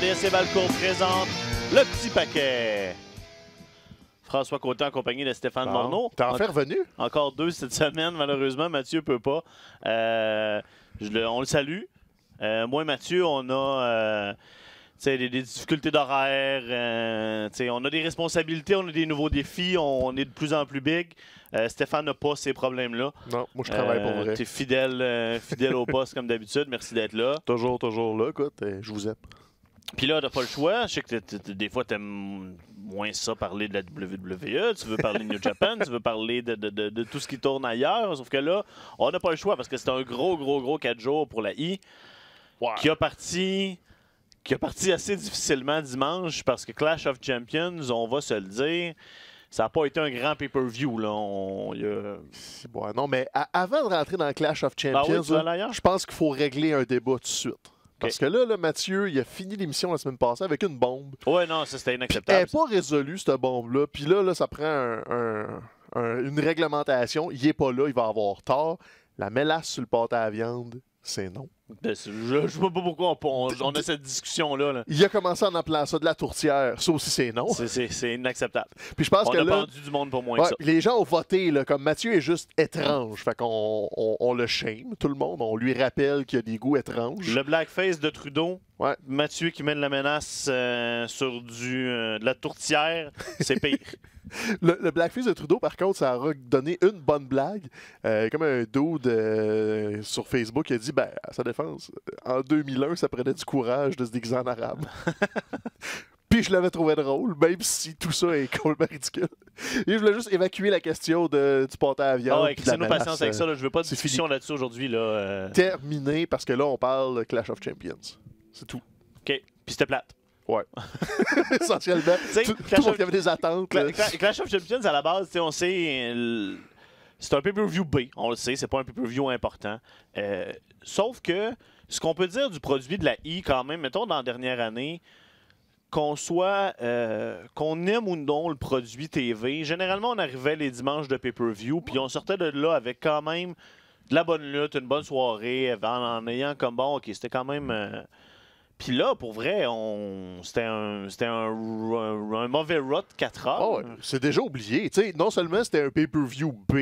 DSC et présente le petit paquet. François Côté en compagnie de Stéphane bon. T'es en fait revenu? Encore deux cette semaine, malheureusement. Mathieu peut pas. Euh, je le, on le salue. Euh, moi et Mathieu, on a euh, des, difficultés d'horaire. on a des responsabilités, on a des nouveaux défis. On, est de plus en plus big. Stéphane n'a pas ces problèmes-là. Non, moi je travaille pour vrai. T'es fidèle, fidèle au poste comme d'habitude. Merci d'être là. Toujours, toujours là. Écoute, je vous aime. Puis là, on n'a pas le choix. Je sais que des fois, tu aimes moins ça parler de la WWE. Tu veux parler de New Japan, tu veux parler de, tout ce qui tourne ailleurs. Sauf que là, on n'a pas le choix parce que c'est un gros, gros, gros 4 jours pour la I qui a parti qui a parti assez difficilement dimanche parce que Clash of Champions, on va se le dire, ça n'a pas été un grand pay-per-view. Là. bon, non, mais avant de rentrer dans Clash of ah Champions, je pense qu'il faut régler un débat tout de suite. Parce que là, Mathieu, il a fini l'émission la semaine passée avec une bombe. Ouais, non, ça c'était inacceptable. elle n'est pas résolue, cette bombe-là. Puis là, là, ça prend une réglementation. Il n'est pas là, il va avoir tort. La mélasse sur le pâte à viande, c'est non. Ben, je ne sais pas pourquoi on, a cette discussion-là. Il a commencé en appelant ça de la tourtière. Ça aussi, c'est non. C'est inacceptable. Puis je pense que a du monde pour moins Les gens ont voté. comme Mathieu est juste étrange. Fait qu'on on, le shame, tout le monde. On lui rappelle qu'il a des goûts étranges. Le blackface de Trudeau. Mathieu qui mène la menace euh, sur du, euh, de la tourtière, c'est pire. Le, blackface de Trudeau, par contre, ça a donné une bonne blague. Euh, comme un dude euh, sur Facebook qui a dit, ben, à sa défense, euh, en 2001, ça prenait du courage de se déguiser en arabe. Puis je l'avais trouvé drôle, même si tout ça est complètement ridicule. Et je voulais juste évacuer la question du portail à viande. Ah c'est patience avec ça. je veux pas de discussion là-dessus aujourd'hui. Terminé, parce que là, on parle Clash of Champions. C'est tout. OK. Puis c'était plate. Ouais. Essentiellement. Tout, le monde avait des attentes. Clash of Champions, à la base, on sait. Euh, c'est un pay-per-view B, on le sait, c'est pas un pay-per-view important. Euh, sauf que ce qu'on peut dire du produit de la I, e, quand même, mettons dans la dernière année, qu'on soit, euh, qu'on aime ou non le produit TV, généralement on arrivait les dimanches de pay-per-view, puis on sortait de là avec quand même de la bonne lutte, une bonne soirée, en, ayant comme bon, ok, c'était quand même. Puis là, pour vrai, on... c'était un, un, un, mauvais road 4 heures. Ah c'est déjà oublié. non seulement c'était un pay-per-view B,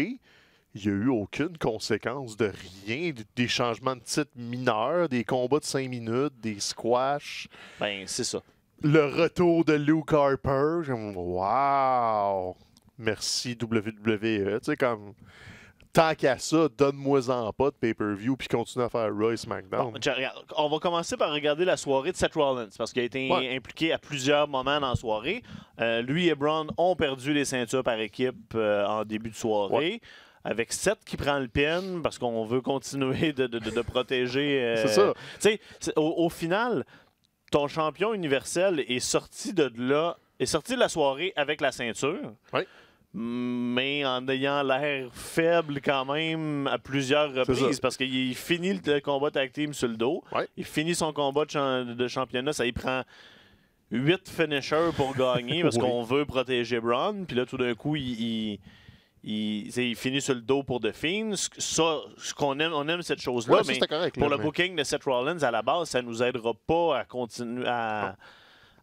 il n'y a eu aucune conséquence de rien, des changements de titre mineurs, des combats de 5 minutes, des squash. Ben, c'est ça. Le retour de Luke Harper. Wow! Merci WWE. Tu sais, comme tant qu'à ça, donne-moi-en pas de pay-per-view puis continue à faire Royce on va commencer par regarder la soirée de Seth Rollins parce qu'il a été impliqué à plusieurs moments dans la soirée. Euh, lui et Braun ont perdu les ceintures par équipe euh, en début de soirée. Avec Seth qui prend le pin parce qu'on veut continuer de, protéger. C'est euh, ça. au, final, ton champion universel est sorti de là est sorti de la soirée avec la ceinture. Oui mais en ayant l'air faible quand même à plusieurs reprises parce qu'il finit le combat tag team sur le dos. Il finit son combat de, championnat. Ça y prend huit finishers pour gagner parce qu'on veut protéger Brown, Puis là, tout d'un coup, il, il finit sur le dos pour The Fiend. Ça, ce qu'on aime, on aime cette chose-là, mais pour le booking de Seth Rollins, à la base, ça nous aidera pas à continuer à,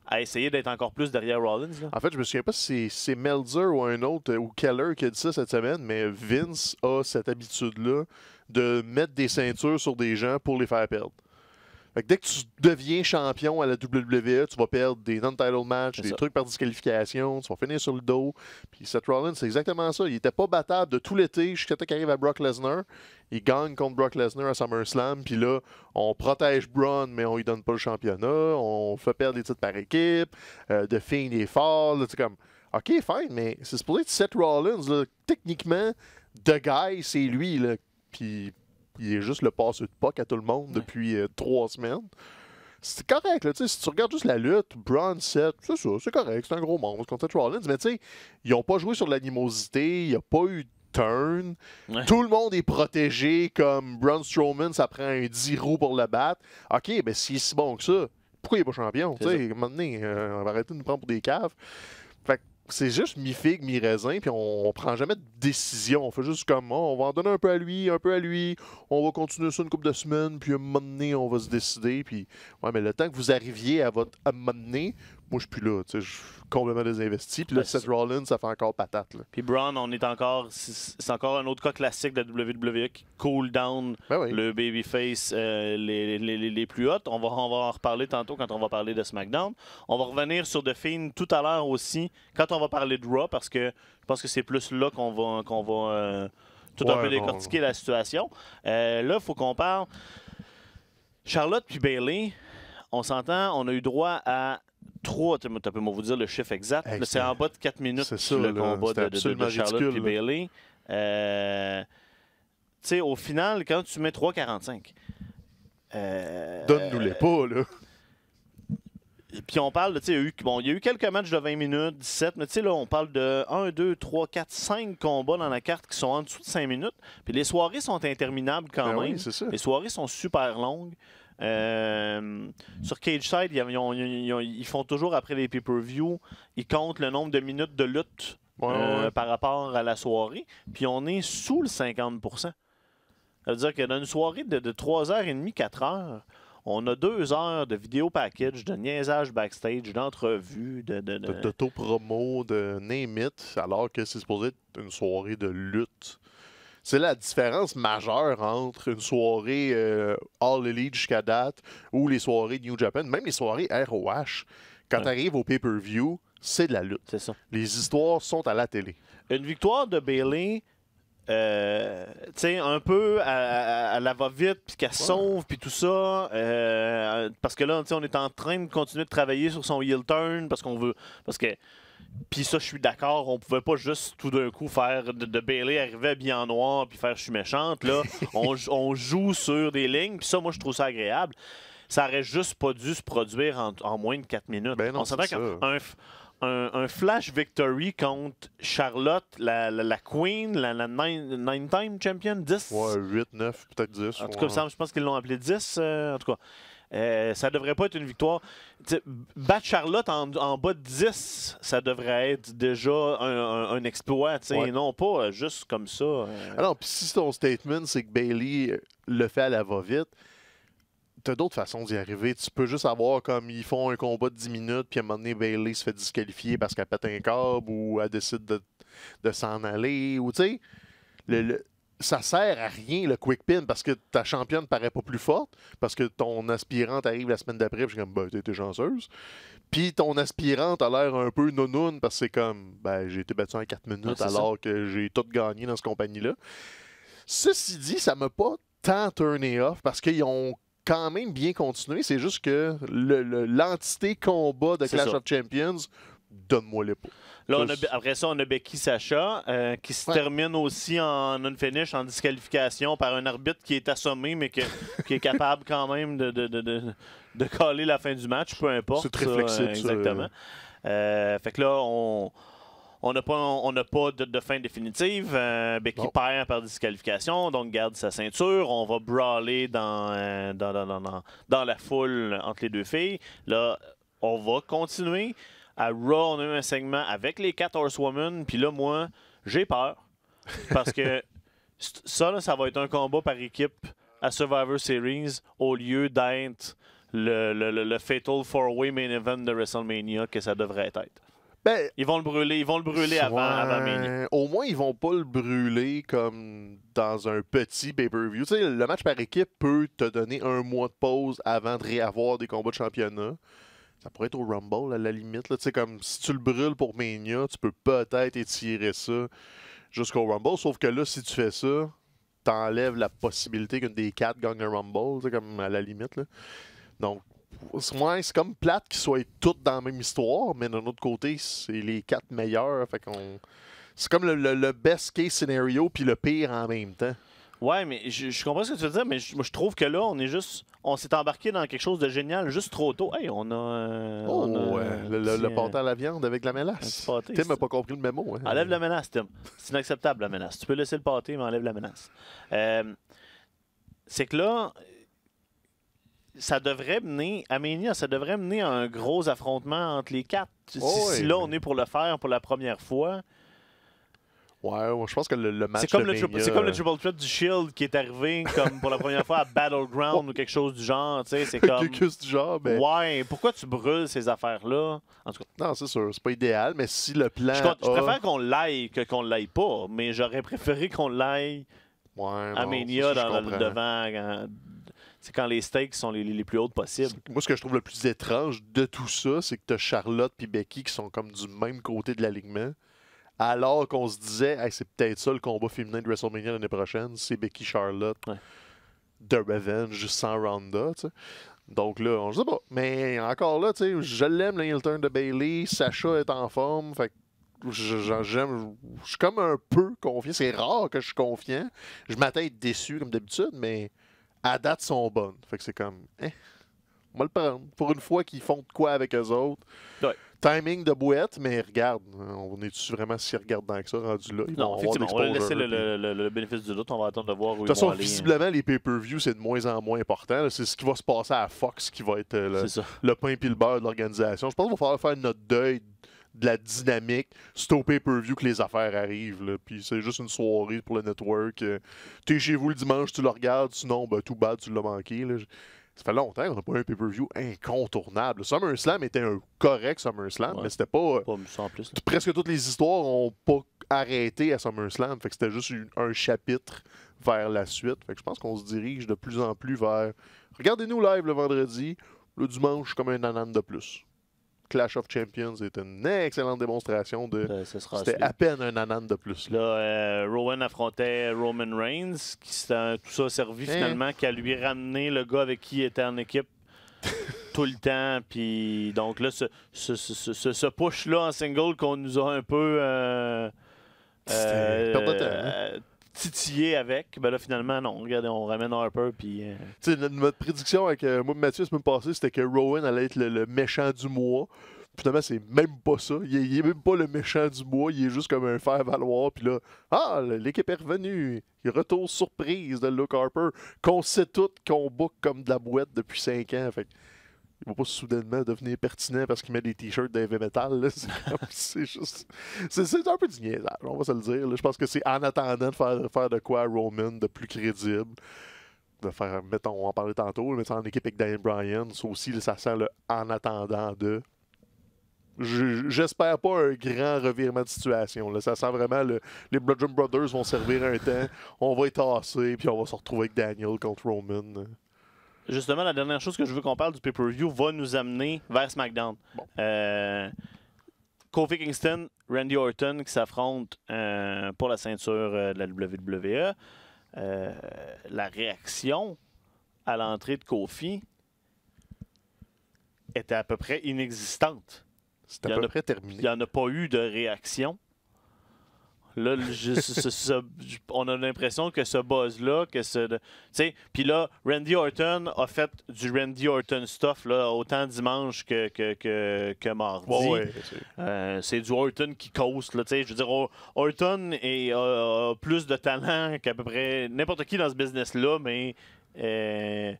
à essayer d'être encore plus derrière Rollins. En fait, je me souviens pas si c'est Melzer ou un autre, euh, ou Keller qui a dit ça cette semaine, mais Vince a cette habitude-là de mettre des ceintures sur des gens pour les faire perdre dès que tu deviens champion à la WWE, tu vas perdre des non-title matchs, des trucs par disqualification, tu vas finir sur le dos. Puis Seth Rollins, c'est exactement ça. Il était pas battable de tout l'été jusqu'à ce qu'il arrive à Brock Lesnar. Il gagne contre Brock Lesnar à SummerSlam. Puis là, on protège Braun, mais on lui donne pas le championnat. On fait perdre des titres par équipe. Euh, de Fiend est fort. C'est comme, OK, fine, mais c'est supposé être Seth Rollins. techniquement, The Guy, c'est lui. Là. Puis il est juste le passe de POC à tout le monde depuis euh, trois semaines. C'est correct, là, si tu regardes juste la lutte, Braun, Seth, c'est ça, c'est correct, c'est un gros monstre contre Rollins, mais tu sais, ils n'ont pas joué sur l'animosité, il n'y a pas eu de turn, tout le monde est protégé, comme Braun Strowman, ça prend un 10 roues pour le battre. Ok, mais ben, s'il est si bon que ça, pourquoi il n'est pas champion? Tu sais, à euh, on va arrêter de nous prendre pour des caves c'est juste mi-figue, mi-raisin, puis on, prend jamais de décision. On fait juste comme, oh, on va en donner un peu à lui, un peu à lui, on va continuer ça une couple de semaines, puis un moment donné, on va se décider. Puis, ouais, mais le temps que vous arriviez à votre à donné, moi, je suis plus là. Je suis complètement désinvesti. Puis là, ben, Seth Rollins, ça fait encore patate. Puis Braun, on est encore. C'est encore un autre cas classique de WWE qui cool down ben le babyface face euh, les, les, les, plus hautes. On va, on va en reparler tantôt quand on va parler de SmackDown. On va revenir sur The Fiend tout à l'heure aussi quand on va parler de Raw parce que je pense que c'est plus là qu'on va, qu'on va euh, tout un peu décortiquer la situation. Euh, là, il faut qu'on parle. Charlotte puis Bailey, on s'entend, on a eu droit à 3, tu peux vous dire le chiffre exact, c'est en bas de 4 minutes sur le combat de, Charlotte et Bailey. Euh, au final, quand tu mets 3,45. Euh, Donne-nous-les euh, pas, là. Puis on parle bon, il y a eu quelques matchs de 20 minutes, 17, mais on parle de 1, 2, 3, 4, 5 combats dans la carte qui sont en dessous de 5 minutes. Puis les soirées sont interminables quand ben même. Les soirées sont super longues. Euh, sur Cage ils, font toujours après les pay-per-view, ils comptent le nombre de minutes de lutte euh, par rapport à la soirée, puis on est sous le 50 Ça veut dire que dans une soirée de, 3h30, 4h, on a deux heures de vidéo package, de niaisage backstage, d'entrevue, de, de, de... promo de name alors que c'est supposé être une soirée de lutte. C'est la différence majeure entre une soirée euh, All Elite jusqu'à date ou les soirées New Japan, même les soirées ROH. Quand tu arrives au pay-per-view, c'est de la lutte. C'est ça. Les histoires sont à la télé. Une victoire de Bailey. Euh, un peu elle la va-vite, puis qu'elle sauve, puis tout ça. Euh, parce que là, on est en train de continuer de travailler sur son heel turn, parce qu'on veut. Parce que puis ça, je suis d'accord, on pouvait pas juste tout d'un coup faire de, de Bailey arriver bien en noir puis faire je suis méchante. Là, on, joue sur des lignes, puis ça, moi, je trouve ça agréable. Ça aurait juste pas dû se produire en, moins de 4 minutes. Ben on s'attend qu'un un, flash victory contre Charlotte, la, Queen, la, nine-time champion, 10 Ouais, 8, 9, peut-être 10. En tout cas, je pense qu'ils l'ont appelé 10. Euh, en tout cas. Euh, ça devrait pas être une victoire. T'sais, battre Charlotte en, bas de 10, ça devrait être déjà un, exploit, non pas euh, juste comme ça. Euh. Alors, si ton statement, c'est que Bailey le fait à la va-vite, t'as d'autres façons d'y arriver. Tu peux juste avoir comme ils font un combat de 10 minutes, puis à un moment donné, Bailey se fait disqualifier parce qu'elle pète un câble ou elle décide de, s'en aller. Ou tu sais, le, ça sert à rien le quick pin parce que ta championne paraît pas plus forte, parce que ton aspirante arrive la semaine d'après, je suis comme, ben, chanceuse. Puis ton aspirante a l'air un peu nounoun parce que c'est comme, ben, j'ai été battu en 4 minutes alors que j'ai tout gagné dans cette compagnie-là. Ceci dit, ça m'a pas tant turné off parce qu'ils ont quand même bien continué. C'est juste que l'entité combat de Clash of Champions donne-moi les Là, après ça, on a Becky Sacha euh, qui se termine aussi en une non-finish, en disqualification par un arbitre qui est assommé, mais qui est capable quand même de, coller la fin du match, peu importe. C'est très flexible. Exactement. Euh, fait que là, on. n'a pas, pas de, fin définitive. Euh, Becky perd par disqualification, donc garde sa ceinture. On va brawler dans, la foule entre les deux filles. Là, on va continuer. À Raw, on a eu un segment avec les 4 Horsewomen. Puis là, moi, j'ai peur. Parce que ça, ça va être un combat par équipe à Survivor Series au lieu d'être le, le, Fatal Four Way Main Event de WrestleMania que ça devrait être. Ben, ils vont le brûler, ils vont le brûler avant, Au moins, ils vont pas le brûler comme dans un petit pay-per-view. le match par équipe peut te donner un mois de pause avant de réavoir des combats de championnat. Ça pourrait être au Rumble à la limite. Là. Comme si tu le brûles pour Mania, tu peux peut-être étirer ça jusqu'au Rumble. Sauf que là, si tu fais ça, t'enlèves la possibilité qu'une des quatre gagne le Rumble, comme à la limite. Là. Donc, c'est comme plate qu'ils soient toutes dans la même histoire, mais d'un autre côté, c'est les quatre meilleurs. Fait C'est comme le, le best case scenario puis le pire en même temps. Ouais, mais je, comprends ce que tu veux dire, mais je, trouve que là, on est juste. On s'est embarqué dans quelque chose de génial juste trop tôt. Hey, on a. Euh, oh, le, le, à la viande avec la menace. Tim n'a pas compris le mémo. Hein. Enlève la menace, Tim. C'est inacceptable, la menace. Tu peux laisser le pâté, mais enlève la menace. Euh, c'est que là, ça devrait mener, Aménia, ça devrait mener à un gros affrontement entre les quatre. si, oh, là, on est pour le faire pour la première fois. Ouais, je pense que le, le match. C'est comme, le comme euh, le triple threat du Shield qui est arrivé comme pour la première fois à Battleground ou quelque chose du genre. C'est comme. quelque chose du genre, mais. Ouais, pourquoi tu brûles ces affaires-là En tout cas. Non, c'est sûr, c'est pas idéal, mais si le plan. Je, préfère qu'on l'aille que qu'on l'aille pas, mais j'aurais préféré qu'on l'aille ouais, à Mania dans, le devant. Quand... Hein, c'est quand les stakes sont les, les plus hautes possibles. Moi, ce que je trouve le plus étrange de tout ça, c'est que tu as Charlotte et Becky qui sont comme du même côté de l'alignement alors qu'on se disait, c'est peut-être ça le combat féminin de WrestleMania l'année prochaine, c'est Becky Charlotte de Revenge sans Ronda. Donc là, on ne sait pas. Mais encore là, je l'aime, le turn de Bailey. Sacha est en forme. j'aime. Je suis comme un peu confiant. C'est rare que je suis confiant. Je m'attends à être déçu comme d'habitude, mais à date, sont bonnes. Fait que c'est comme. Eh, On va le prendre. Pour une fois qu'ils font de quoi avec les autres timing de bouette, mais regarde, euh, on est-tu vraiment si regardant que ça rendu là? non, effectivement, on va laisser le, bénéfice du doute, on va attendre de voir où De toute façon, visiblement, les pay-per-views, c'est de moins en moins important. C'est ce qui va se passer à Fox qui va être euh, le, pain et le de l'organisation. Je pense qu'il va falloir faire notre deuil de la dynamique. C'est au pay-per-view que les affaires arrivent. Puis c'est juste une soirée pour le network. Euh, t'es chez vous le dimanche, tu le regardes. Sinon, ben, tout bas tu l'as manqué. Là ça fait longtemps qu'on n'a pas eu un pay-per-view incontournable. SummerSlam était un correct SummerSlam, mais c'était pas. presque toutes les histoires n'ont pas arrêté à SummerSlam. Fait que c'était juste un chapitre vers la suite. Fait que je pense qu'on se dirige de plus en plus vers. Regardez-nous live le vendredi, le dimanche comme un anan de plus. Clash of Champions est une excellente démonstration de. Euh, c'était à peine un anan de plus. Là, euh, Rowan affrontait Roman Reigns, qui tout ça a servi hein? finalement qu'à lui ramener le gars avec qui il était en équipe tout le temps. Puis donc là, ce, push-là en single qu'on nous a un peu. Euh, titiller avec. Ben là, finalement, non. Regardez, on ramène Harper. Puis. Euh, notre, prédiction avec euh, moi et Mathieu, la c'était que Rowan allait être le, méchant du mois finalement, c'est même pas ça. Il est, même pas le méchant du mois. Il est juste comme un faire-valoir. Puis là, ah, l'équipe est revenue. il retourne surprise de Luke Harper, qu'on sait tout, qu'on boucle comme de la boîte depuis 5 ans. Fait il va pas soudainement devenir pertinent parce qu'il met des t-shirts d'heavy metal. C'est juste. C'est un peu du niaisage, on va se le dire. Je pense que c'est en attendant de faire, de quoi à Roman de plus crédible. De faire, mettons, on en parlait tantôt, mais en équipe avec Daniel Bryan, ça aussi, ça sent le en attendant de. J'espère pas un grand revirement de situation. Ça sent vraiment le, les Bludgeon Brothers vont servir un temps, on va être assez, puis on va se retrouver avec Daniel contre Roman justement, la dernière chose que je veux qu'on parle du pay-per-view va nous amener vers SmackDown. Euh, Kofi Kingston, Randy Orton qui s'affrontent euh, pour la ceinture euh, de la WWE. la réaction à l'entrée de Kofi était à peu près inexistante. C'était à peu près terminé. Il n'y en a pas eu de réaction. Là, on a l'impression que ce buzz-là, que ce. Puis là, Randy Orton a fait du Randy Orton stuff là, autant dimanche que, que, que, mardi. Euh, c'est du Orton qui cause Là, je veux dire, Orton a, plus de talent qu'à peu près n'importe qui dans ce business-là, mais. Euh,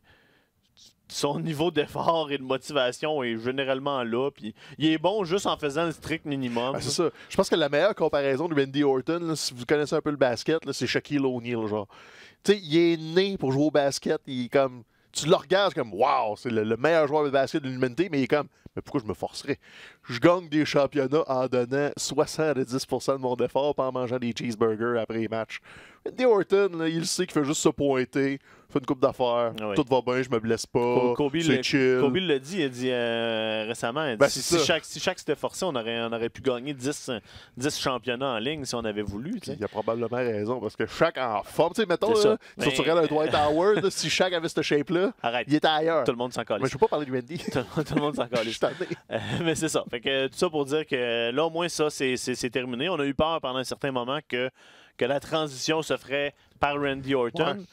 son niveau d'effort et de motivation est généralement là. Puis il est bon juste en faisant le strict minimum. Ben, c'est ça. Je pense que la meilleure comparaison de Randy Orton, si vous connaissez un peu le basket, c'est Shaquille O'Neal. Genre, tu il est né pour jouer au basket. Il est comme tu le regardes comme Waouh, c'est le, meilleur joueur de basket de l'humanité, mais il est comme Mais pourquoi je me forcerais Je gagne des championnats en donnant 70 de mon effort, par en mangeant des cheeseburgers après les matchs. De Horton, il sait qu'il fait juste se pointer, fait une coupe d'affaires, ah tout va bien, je me blesse pas, c'est chill. Kobe l'a dit, il a dit euh, récemment, ben, si, chaque, si, chaque, s'était forcé, on aurait, on aurait pu gagner 10, 10, championnats en ligne si on avait voulu. Il a probablement raison, parce que chaque en forme, mettons, là, si tu Dwight si chaque avait cette shape-là, Arrête. Il est ailleurs. Tout le monde s'en calisse. Mais je ne pas parler de Randy. tout, le monde s'en calisse. Euh, mais c'est ça. Fait que, tout ça pour dire que là, au moins, ça, c'est terminé. On a eu peur pendant un certain moment que, que la transition se ferait par Randy Orton.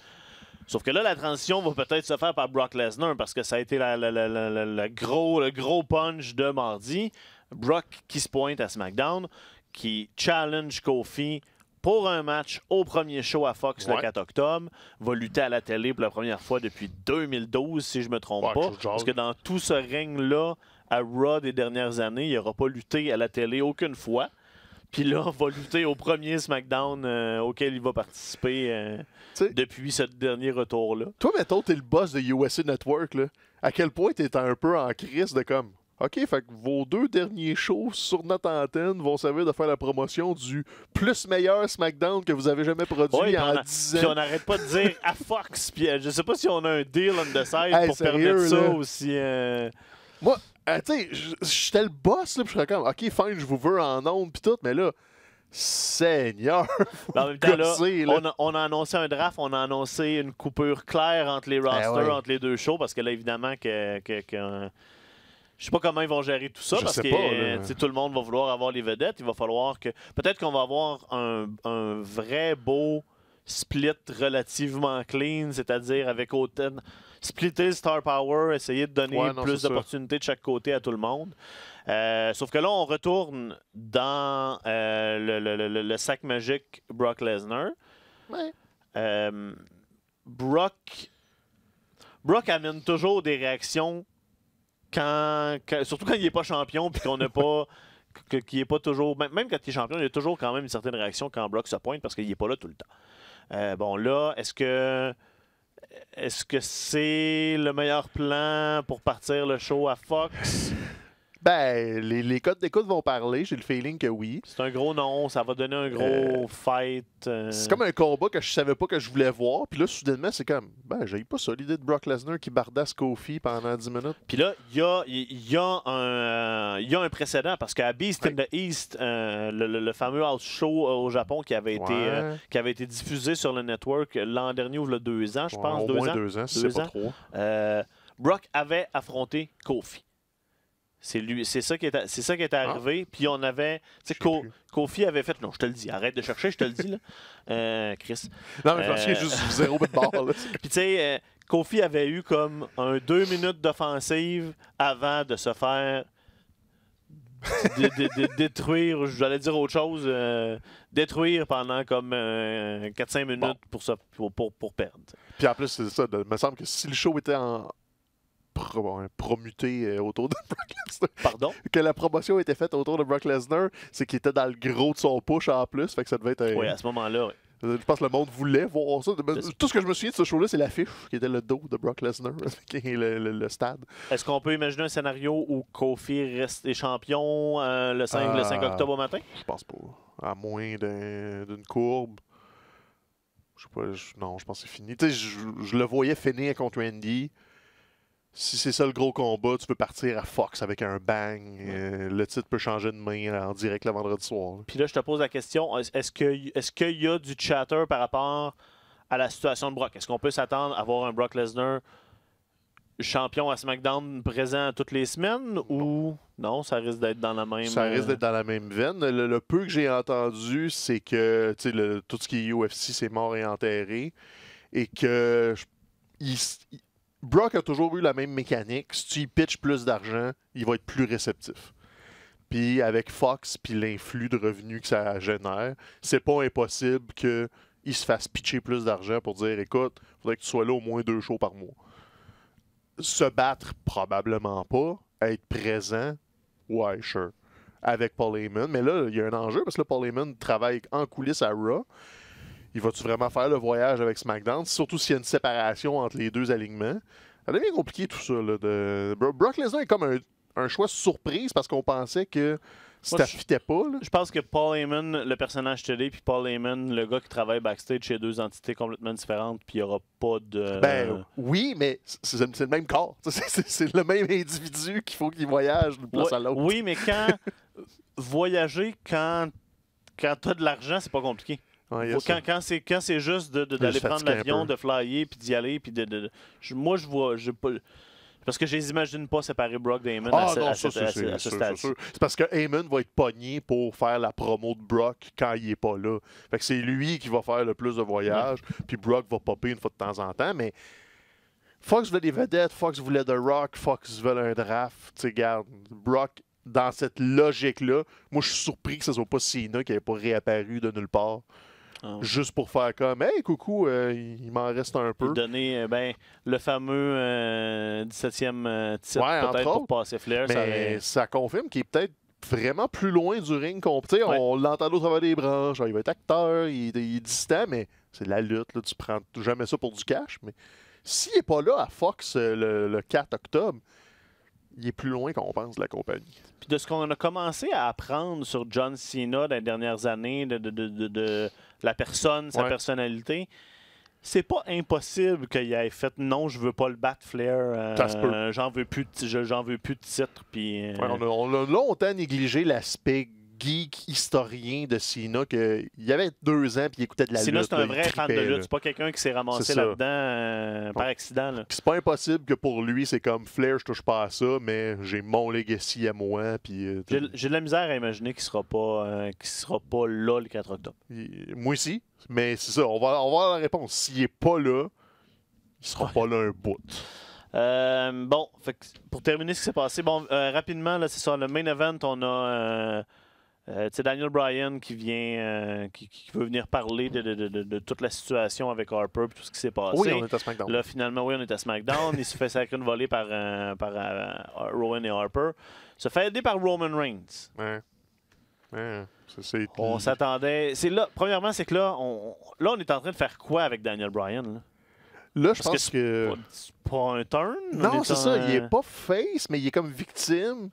Sauf que là, la transition va peut-être se faire par Brock Lesnar parce que ça a été la, gros, le gros punch de mardi. Brock qui se pointe à SmackDown, qui challenge Kofi pour un match au premier show à Fox le 4 octobre. Va lutter à la télé pour la première fois depuis 2012, si je me trompe pas. Parce que dans tout ce règne-là, à Raw des dernières années, il n'aura pas lutté à la télé aucune fois. Puis là, va lutter au premier SmackDown euh, auquel il va participer euh, depuis ce dernier retour-là. Toi, mettons, t'es le boss de USA Network. À quel point t'es un peu en crise de comme OK, fait que vos deux derniers shows sur notre antenne vont servir de faire la promotion du plus meilleur SmackDown que vous avez jamais produit en 10 ans. Puis on n'arrête pas de dire à Fox. Puis euh, je sais pas si on a un deal on the side pour permettre ça aussi. Euh. Moi, euh, tu sais, j'étais le boss, là, je serais comme, OK, fine, je vous veux en ondes, puis tout, mais là. Seigneur! en même temps, là, on, a, on, a, annoncé un draft, on a annoncé une coupure claire entre les ben rosters, entre les deux shows, parce que là, évidemment, que, que je sais pas comment ils vont gérer tout ça parce que euh, tout le monde va vouloir avoir les vedettes. Il va falloir que. Peut-être qu'on va avoir un, vrai beau split relativement clean, c'est-à-dire avec autant. Splitter Star Power, essayer de donner plus d'opportunités de chaque côté à tout le monde. Euh, sauf que là, on retourne dans euh, le, sac magique Brock Lesnar. Ouais. Brock. Brock amène toujours des réactions quand, surtout quand il n'est pas champion, puis qu'on n'a pas. qu'il n'est pas toujours. Même quand il est champion, il y a toujours quand même une certaine réaction quand Brock se pointe parce qu'il n'est pas là tout le temps. Euh, bon, là, est-ce que. Est-ce que c'est le meilleur plan pour partir le show à Fox? Ben, les, les codes d'écoute vont parler, j'ai le feeling que oui. C'est un gros nom, ça va donner un gros euh, fight. Euh. C'est comme un combat que je savais pas que je voulais voir, puis là, soudainement, c'est comme, ben, j'ai pas ça, l'idée de Brock Lesnar qui bardasse Kofi pendant 10 minutes. Puis là, il y a, un, euh, un précédent, parce qu'à Beast in the East, le, fameux house show au Japon qui avait, été, qui avait été diffusé sur le network l'an dernier ou le deux ans, je pense. au moins deux ans, c'est pas trop. Brock avait affronté Kofi. C'est lui, c'est ça qui est, c'est ça qui est ah. arrivé. Puis on avait, tu sais, Kofi avait fait, non, je te le dis, arrête de chercher, je te le dis là, euh, Chris. Non mais je euh... juste zéro de barre. Puis tu sais, euh, Kofi avait eu comme un deux minutes d'offensive avant de se faire de, détruire, j'allais dire autre chose, euh, détruire pendant comme 4-5 minutes pour, ça, pour, perdre. Puis en plus, c'est ça, il me semble que si le show était en, promuté euh, autour de Brock Lesnar. Pardon? que la promotion était faite autour de Brock Lesnar, c'est qu'il était dans le gros de son push en plus, fait que ça devait être... Oui, à ce moment-là, oui. Euh, je pense que le monde voulait voir ça. Tout ce que je me souviens de ce show-là, c'est l'affiche qui était le dos de Brock Lesnar, le, le, stade. Est-ce qu'on peut imaginer un scénario où Kofi reste champion euh, le, 5, 5 octobre au matin? Je pense pas. À moins d'une courbe. Je sais pas, non, je pense que c'est fini. Je, je, le voyais finir contre Andy si c'est ça le gros combat, tu peux partir à Fox avec un bang. Euh, le titre peut changer de main en direct le vendredi soir. Puis là, je te pose la question est-ce qu'il est qu'il y a du chatter par rapport à la situation de Brock Est-ce qu'on peut s'attendre à voir un Brock Lesnar champion à SmackDown présent toutes les semaines ou non, ça risque d'être dans la même Ça euh, risque d'être dans la même veine. Le, peu que j'ai entendu, c'est que le, tout ce qui est UFC, c'est mort et enterré et que il, Brock a toujours eu la même mécanique. Si tu pitches plus d'argent, il va être plus réceptif. Puis avec Fox, puis l'influx de revenus que ça génère, c'est pas impossible que il se fasse pitcher plus d'argent pour dire écoute, il faudrait que tu sois là au moins deux shows par mois. Se battre, probablement pas. Être présent, ouais, sure. Avec Paul Heyman. Mais là, il y a un enjeu parce que Paul Heyman travaille en coulisses à Raw il va-tu vraiment faire le voyage avec SmackDown, surtout s'il y a une séparation entre les deux alignements. Ça devient compliqué tout ça. Là, Brock Lesnar est comme un, choix surprise parce qu'on pensait que ça fitait pas. Je pense que Paul Heyman, le personnage télé, puis Paul Heyman, le gars qui travaille backstage, chez deux entités complètement différentes, puis il n'y aura pas de. Ben oui, mais c'est le même corps. C'est le même individu qu'il faut qu'il voyage d'une place à l'autre. Oui, mais quand. voyager quand, quand tu as de l'argent, c'est pas compliqué quand, c'est quand c'est juste d'aller prendre l'avion, de flyer, puis d'y aller, puis de, moi je vois je parce que je les imagine pas séparer Brock Damon ah, à, ce stade. C'est parce que va être pogné pour faire la promo de Brock quand il est pas là. Fait que c'est lui qui va faire le plus de voyages, puis Brock va popper une fois de temps en temps, mais Fox voulait des vedettes, Fox voulait The Rock, Fox voulait un draft. Tu regarde, Brock dans cette logique-là, moi je suis surpris que ce soit pas Cena qui n'ait pas réapparu de nulle part. Ah. juste pour faire comme Hey, coucou, euh, il m'en reste un peu. donner euh, ben, le fameux 17e euh, titre peut-être pour passer Flair. ça, confirme qu'il est peut-être vraiment plus loin du ring qu'on on l'entend au travers des branches. Hein, il va être acteur, il, est distant, mais c'est la lutte. Là, tu prends jamais ça pour du cash. Mais s'il n'est pas là à Fox le 4 octobre, il est plus loin qu'on pense de la compagnie. Puis de ce qu'on a commencé à apprendre sur John Cena dans les dernières années, de, de, de, la personne, sa personnalité, c'est pas impossible qu'il ait fait non, je veux pas le bat Flair, euh, j'en veux plus, j'en veux plus de titre. Puis euh, on, on, a, longtemps négligé l'aspect geek historien de que il y avait deux ans puis il écoutait de la lutte. c'est un vrai fan de lutte. C'est pas quelqu'un qui s'est ramassé là-dedans euh, par accident. C'est pas impossible que pour lui, c'est comme Flair, je touche pas à ça, mais j'ai mon legacy à moi. Euh, j'ai de la misère à imaginer qu'il sera pas euh, sera pas là le 4 octobre. moi aussi, mais c'est ça. On va, avoir la réponse. S'il est pas là, il sera pas là un bout. bon, pour terminer ce qui s'est passé, bon, rapidement, là, c'est ça, le main event, on a c'est euh, Daniel Bryan qui vient, euh, qui, veut venir parler de, toute la situation avec Harper et tout ce qui s'est passé. Oui, on est à SmackDown. Là, finalement, oui, on est à SmackDown. il se fait sacrer une volée par, euh, par Rowan et Harper. se fait aider par Roman Reigns. Ouais. Ouais. on s'attendait. C'est là, premièrement, c'est que là on, là, on est en train de faire quoi avec Daniel Bryan? Là? je pense que. c'est pas un turn? Non, c'est ça. Il est pas face, mais il est comme victime.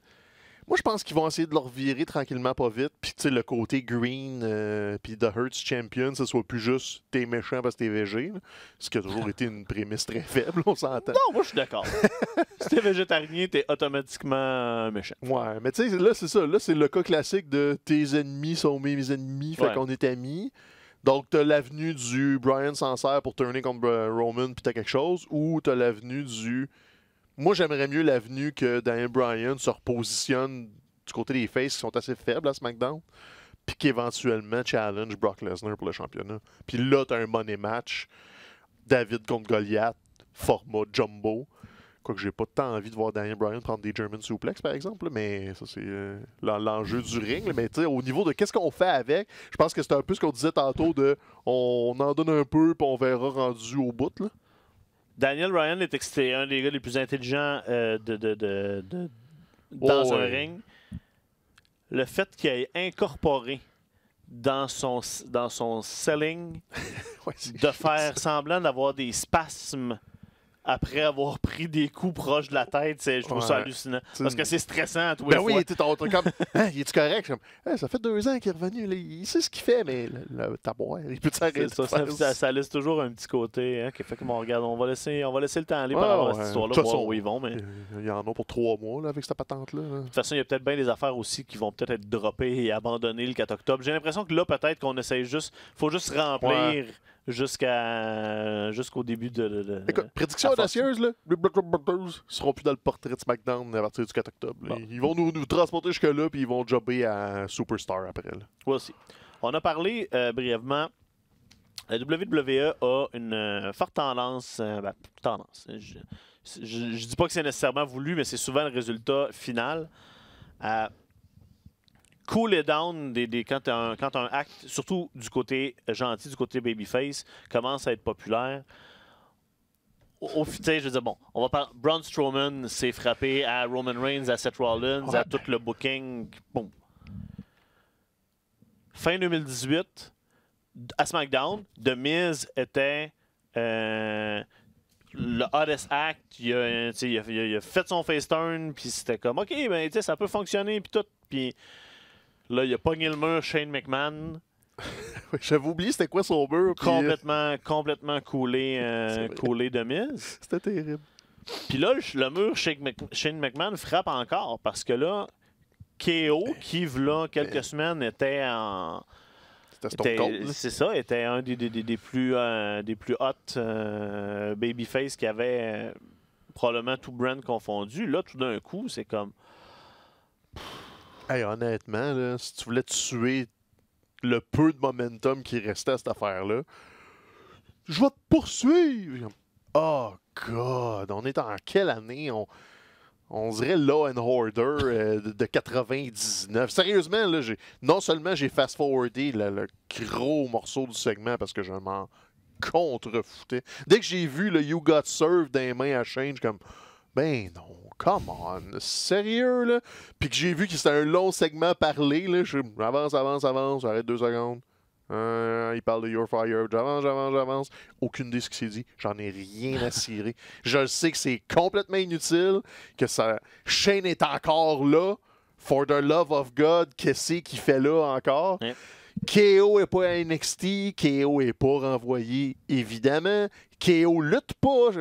Moi, je pense qu'ils vont essayer de leur virer tranquillement, pas vite. Puis, tu sais, le côté green, euh, puis The Hurts Champion, ce soit plus juste t'es méchant parce que t'es végé. Ce qui a toujours été une prémisse très faible, on s'entend. Non, moi, je suis d'accord. si t'es végétarien, t'es automatiquement euh, méchant. Ouais, mais tu sais, là, c'est ça. Là, c'est le cas classique de tes ennemis sont mes ennemis, fait qu'on est amis. Donc, t'as l'avenue du Brian sert pour tourner contre euh, Roman, puis t'as quelque chose, ou t'as l'avenue du moi, j'aimerais mieux l'avenue que Daniel Bryan se repositionne du côté des faces qui sont assez faibles à SmackDown, puis qu'éventuellement challenge Brock Lesnar pour le championnat. Puis là, tu un money match, David contre Goliath, format jumbo. Quoique j'ai pas tant envie de voir Daniel Bryan prendre des German suplex, par exemple, mais ça, c'est euh, l'enjeu du ring. Mais tu au niveau de qu'est-ce qu'on fait avec, je pense que c'est un peu ce qu'on disait tantôt de on en donne un peu, puis on verra rendu au bout. Là. Daniel Ryan est un des gars les plus intelligents euh, de, oh, dans un ring. Le fait qu'il ait incorporé dans son, dans son selling de faire semblant d'avoir des spasmes après avoir pris des coups proches de la tête, je trouve ça hallucinant. Parce que c'est stressant à tous les ben oui, fois. Ben oui, comme, hein, il est-tu correct? Comme, ça fait deux ans qu'il est revenu, il sait ce qu'il fait, mais le, tabouin, il peut s'arrêter. Ça, ça, ça, laisse toujours un petit côté hein, qui fait regarde, on va laisser, on va laisser le temps aller par rapport à cette histoire-là, voir où ils vont. Mais... Il y en a pour trois mois là, avec cette patente-là. De toute façon, il y a peut-être bien des affaires aussi qui vont peut-être être droppées et abandonnées le 4 octobre. J'ai l'impression que là, peut-être qu'on essaye juste, Il faut juste remplir jusqu'à jusqu'au début de. Écoute, prédiction audacieuse, là, les Black seront plus dans le portrait de SmackDown à partir du 4 octobre. Ils vont nous, nous transporter jusque-là, puis ils vont jobber à Superstar après. Là. aussi On a parlé euh, brièvement. La WWE a une euh, forte tendance. Euh, ben, tendance. Hein, je, je, dis pas que c'est nécessairement voulu, mais c'est souvent le résultat final cool it down des, des quand, un, acte, surtout du côté gentil, du côté babyface, commence à être populaire. Au, futur, je veux bon, on va parler... Braun Strowman s'est frappé à Roman Reigns, à Seth Rollins, à tout le booking. Bon. Fin 2018, à SmackDown, The Miz était euh, le hottest act. Il a, fait son face turn, puis c'était comme, OK, ben, ça peut fonctionner, puis tout. Puis Là, il a pogné le mur Shane McMahon. J'avais oublié c'était quoi son mur. Euh, complètement, complètement coulé, euh, coulé de mise. C'était terrible. Puis là, le mur Shane McMahon frappe encore parce que là, KO, ben, qui, là, ben, quelques semaines, était en. C'est ça, était un des, plus, euh, des plus hot babyface qui avait probablement tout brand confondu. Là, tout d'un coup, c'est comme honnêtement, si tu voulais tuer le peu de momentum qui restait à cette affaire-là, je vais te poursuivre. Oh God, on est en quelle année? On, dirait Law and Order euh, de, 99. Sérieusement, là, non seulement j'ai fast-forwardé le, gros morceau du segment parce que je m'en contrefoutais. Dès que j'ai vu le You Got Served d'un main à Change, comme, ben non, come on, sérieux, là? Puis que j'ai vu que c'était un long segment parlé, là. Je, avance, avance, avance, Arrête deux secondes. Euh, il parle de Your Fire. J'avance, j'avance, j'avance. Aucune idée ce qui s'est dit. J'en ai rien à cirer. je sais que c'est complètement inutile, que sa chaîne est encore là. For the love of God, qu'est-ce qu'il fait là encore? KO est pas à NXT. KO est pas renvoyé, évidemment. KO lutte pas.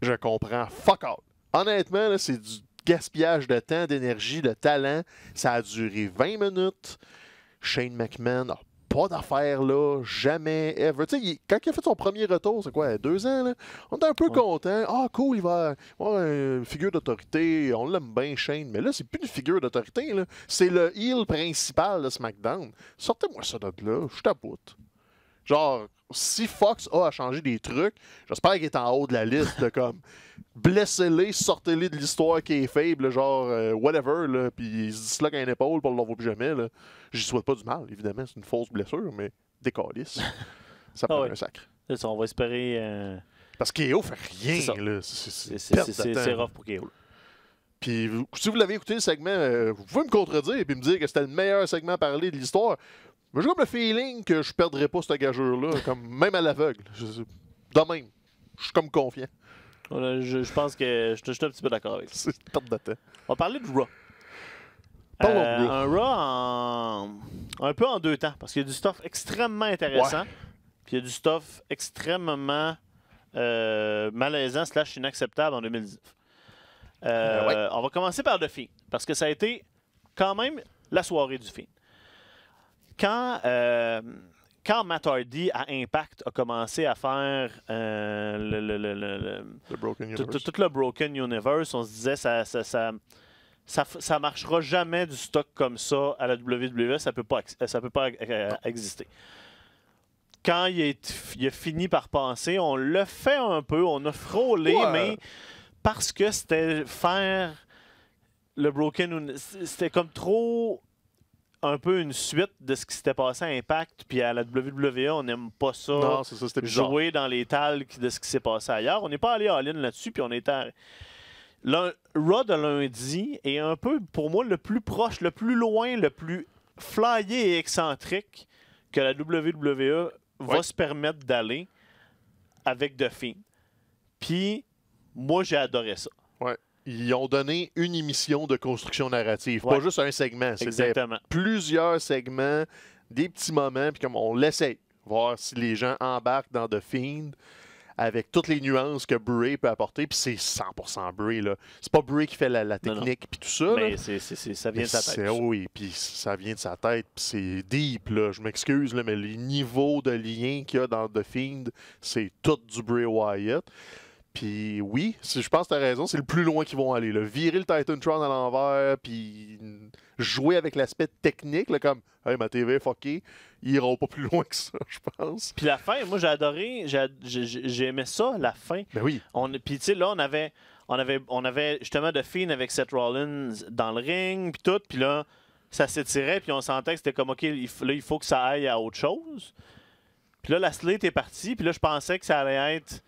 Je, comprends. Fuck out honnêtement, c'est du gaspillage de temps, d'énergie, de talent. Ça a duré 20 minutes. Shane McMahon pas d'affaires là, jamais, ever. quand il a fait son premier retour, c'est quoi, deux ans, là? on était un peu contents. Ah, cool, il va une figure d'autorité, on l'aime bien, Shane. Mais là, c'est plus une figure d'autorité, c'est le heel principal de SmackDown. Sortez-moi ça de là, je t'aboute. Genre, si Fox a à changer des trucs, j'espère qu'il est en haut de la liste de comme blessez-les, sortez-les de l'histoire qui est faible, genre euh, whatever, puis ils se disloquent un épaule pour le plus jamais. J'y souhaite pas du mal, évidemment, c'est une fausse blessure, mais décalisse. ça ah peut un sacre. on va espérer. Euh, Parce que KO fait rien, C'est rough pour KO. Puis si vous l'avez écouté le segment, euh, vous pouvez me contredire et me dire que c'était le meilleur segment à parler de l'histoire. Mais j'ai comme le feeling que je perdrai pas cette gageure-là, comme même à l'aveugle. De même, je suis comme confiant. je, pense que je, suis un petit peu d'accord avec ça. C'est top de temps. On va parler de Raw. Euh, un Raw un peu en deux temps, parce qu'il y a du stuff extrêmement intéressant, puis il y a du stuff extrêmement euh, malaisant slash inacceptable en 2010. Euh, ben on va commencer par The Fiend, parce que ça a été quand même la soirée du film quand, euh, quand Matt Hardy à Impact a commencé à faire le, tout, le Broken Universe, on se disait ça ça, ça, marchera jamais du stock comme ça à la WWE, ça peut pas, ça peut pas euh, exister. Quand il, a fini par penser, on le fait un peu, on a frôlé, mais parce que c'était faire le Broken, c'était comme trop un peu une suite de ce qui s'était passé à Impact, puis à la WWE, on n'aime pas ça, jouer dans les talcs de ce qui s'est passé ailleurs. On n'est pas allé en ligne là-dessus, puis on était... À... Le Raw de lundi est un peu, pour moi, le plus proche, le plus loin, le plus flyé et excentrique que la WWE va se permettre d'aller avec Duffy. Puis, moi, j'ai adoré ça ils ont donné une émission de construction narrative, pas juste un segment. C'est plusieurs segments, des petits moments, puis comme on l'essaie. voir si les gens embarquent dans The Fiend avec toutes les nuances que Bray peut apporter, puis c'est 100% Bray. là. C'est pas Bray qui fait la, technique, puis tout ça. Mais ça vient de sa tête. Oui, puis ça vient de sa tête, puis c'est deep, là. Je m'excuse, mais les niveaux de lien qu'il y a dans The Fiend, c'est tout du Bray Wyatt. Puis oui, je pense que tu as raison, c'est le plus loin qu'ils vont aller. Le Virer le Tron à l'envers, puis jouer avec l'aspect technique, comme hey, ma TV est ils iront pas plus loin que ça, je pense. Puis la fin, moi j'ai adoré, j'ai ça, la fin. Ben oui. Puis tu sais, là, on avait, on, avait, on avait justement de Fiend avec Seth Rollins dans le ring, puis tout, puis là, ça s'étirait, puis on sentait que c'était comme, OK, là, il faut que ça aille à autre chose. Puis là, la slate est partie, puis là, je pensais que ça allait être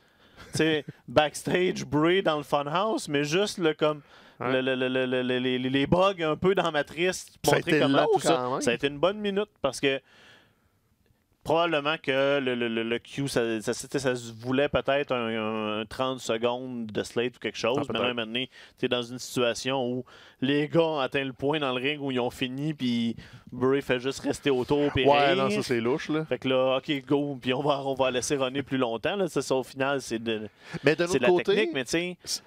sais, backstage, Bray dans le funhouse, mais juste le comme. les, bugs un peu dans Matrice, montrer comment tout ça. Ça a été une bonne minute parce que probablement que le, le, Q, ça, ça, ça, voulait peut-être un, 30 secondes de slate ou quelque chose. Ah, mais là, un tu es dans une situation où les gars ont atteint le point dans le ring où ils ont fini, puis Bray fait juste rester autour. Puis ouais, non, ça c'est louche. Là. Fait que là, OK, go, puis on va, on va laisser runner plus longtemps. Là. Ça, au final, c'est de, mais de la côté, Mais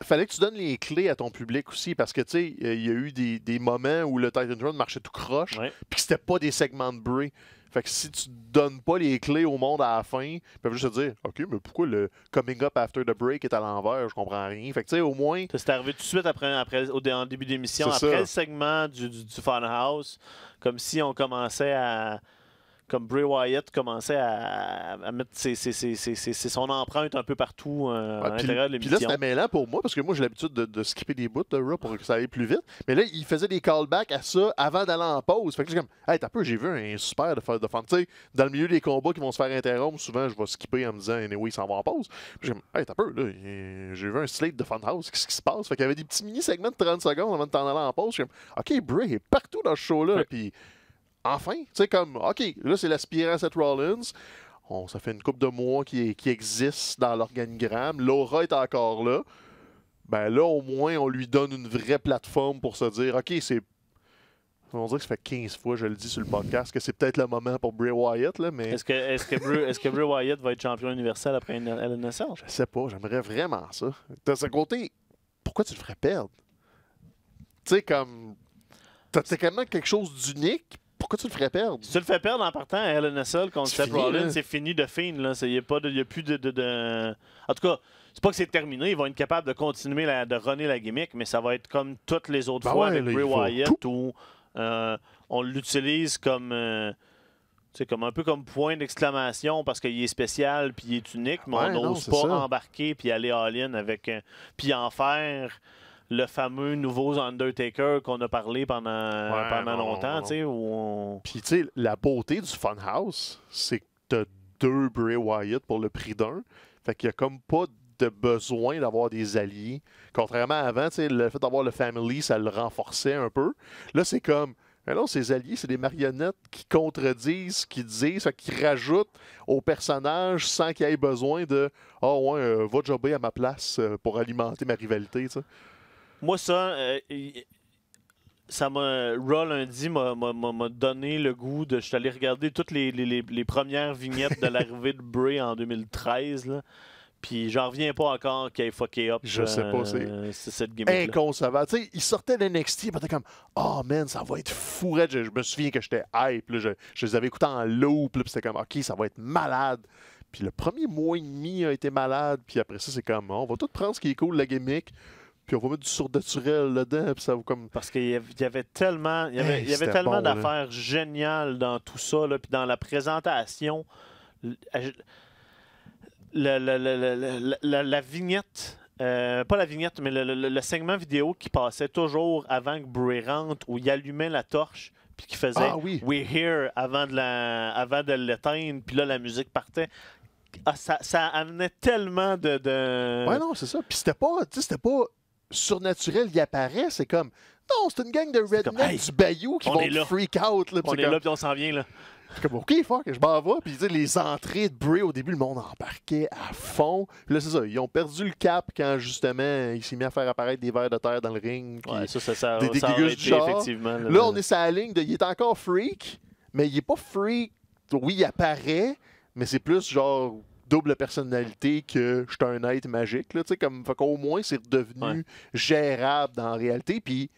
fallait que tu donnes les clés à ton public aussi, parce que tu sais, il y a eu des, moments où le Titan Run marchait tout croche, puis que c'était pas des segments de Bray. Fait que si tu donnes pas les clés au monde à la fin, ils peuvent juste te dire OK, mais pourquoi le coming up after the break est à l'envers Je comprends rien. Fait que tu sais, au moins. C'est arrivé tout de suite après, après au, en début d'émission, après le segment du, du, du Funhouse, comme si on commençait à comme Bray Wyatt commençait à, mettre son empreinte un peu partout euh, à l'intérieur de l'émission. Puis là, c'était mêlant pour moi, parce que moi, j'ai l'habitude de, skipper des bouts de Raw pour que ça aille plus vite. Mais là, il faisait des callbacks à ça avant d'aller en pause. Fait que j'ai comme, hey, t'as peu, j'ai vu un super de faire de Tu sais, dans le milieu des combats qui vont se faire interrompre, souvent, je vais skipper en me disant, anyway, il s'en va en pause. Puis J'ai comme, hey, t'as peu, là, j'ai vu un slate de Funhouse, qu'est-ce qui se passe? Fait qu'il y avait des petits mini-segments de 30 secondes avant de t'en aller en pause. J'ai comme, OK, Bray est partout dans ce show-là. Puis enfin, tu sais, comme, OK, là, c'est l'aspirant Seth Rollins. On, ça fait une coupe de mois qui, existe dans l'organigramme. L'aura est encore là. Ben là, au moins, on lui donne une vraie plateforme pour se dire, OK, c'est on dirait que ça fait 15 fois, je le dis sur le podcast, que c'est peut-être le moment pour Bray Wyatt. Là, mais... Est-ce que, Bray, Wyatt va être champion universel après une, Je sais pas, j'aimerais vraiment ça. De ce côté, pourquoi tu le ferais perdre? Tu sais, comme. T'as même quelque chose d'unique, pourquoi tu le ferais perdre? tu le fais perdre en partant à LNSL contre Seth Rollins, c'est fini de fin. Il n'y a, pas de, a plus de, En tout cas, c'est pas que c'est terminé. Ils vont être capables de continuer de runner la gimmick, mais ça va être comme toutes les autres ben fois avec Bray Wyatt où euh, on l'utilise comme. c'est euh, comme un peu comme point d'exclamation parce qu'il est spécial puis il est unique, mais on n'ose pas embarquer puis aller all-in avec. Euh, puis en faire le fameux nouveau Undertaker qu'on a parlé pendant, pendant longtemps. on... Puis, tu sais, la beauté du Funhouse, c'est que tu as deux Bray Wyatt pour le prix d'un. Fait qu'il n'y a comme pas de besoin d'avoir des alliés. Contrairement à avant, le fait d'avoir le family, ça le renforçait un peu. Là, c'est comme. Alors, ces alliés, c'est des marionnettes qui contredisent, qui disent, qui rajoutent au personnage sans qu'il ait besoin de Ah oh, ouais, euh, va jobber à ma place euh, pour alimenter ma rivalité moi, ça, euh, ça m'a. Raw lundi m'a donné le goût de. Je suis allé regarder toutes les, les, premières vignettes de l'arrivée de Bray en 2013. Là. Puis j'en reviens pas encore qu'il ait fucké up. Je sais pas, euh, c'est cette gimmick Inconcevable. Tu sais, il sortait NXT, il était comme Oh man, ça va être fourré. Je, me souviens que j'étais hype. je, les avais écoutés en loop. Puis c'était comme Ok, ça va être malade. Puis le premier mois et demi a été malade. Puis après ça, c'est comme On va tout prendre ce qui est cool, la gimmick puis on va du surnaturel là-dedans, ça comme... Parce qu'il y avait tellement, il y avait, tellement d'affaires géniales dans tout ça, là, puis dans la présentation. La, vignette euh, pas la vignette, mais le, segment vidéo qui passait toujours avant que Bruy rentre, où il allumait la torche, puis qui faisait ah, We're here avant de, la, avant de l'éteindre, puis là, la musique partait. Ah, ça, amenait tellement de, de, Ouais, non, c'est ça. Puis pas, c'était pas surnaturel il apparaît, c'est comme non, c'est une gang de rednecks du Bayou qui vont freak out. Là, on est là, puis on s'en vient. là. comme, OK, fuck, je m'en vais. Puis, les entrées de Bray, au début, le monde embarquait à fond. Puis là, c'est ça. Ils ont perdu le cap quand, justement, il s'est mis à faire apparaître des vers de terre dans le ring. ouais, ça, ça, ça, des, des effectivement. Là, là on est sur la ligne de. Il est encore freak, mais il est pas freak. Oui, il apparaît, mais c'est plus genre double personnalité que je un être magique. Là, comme, moins, c'est redevenu gérable dans la réalité. Puis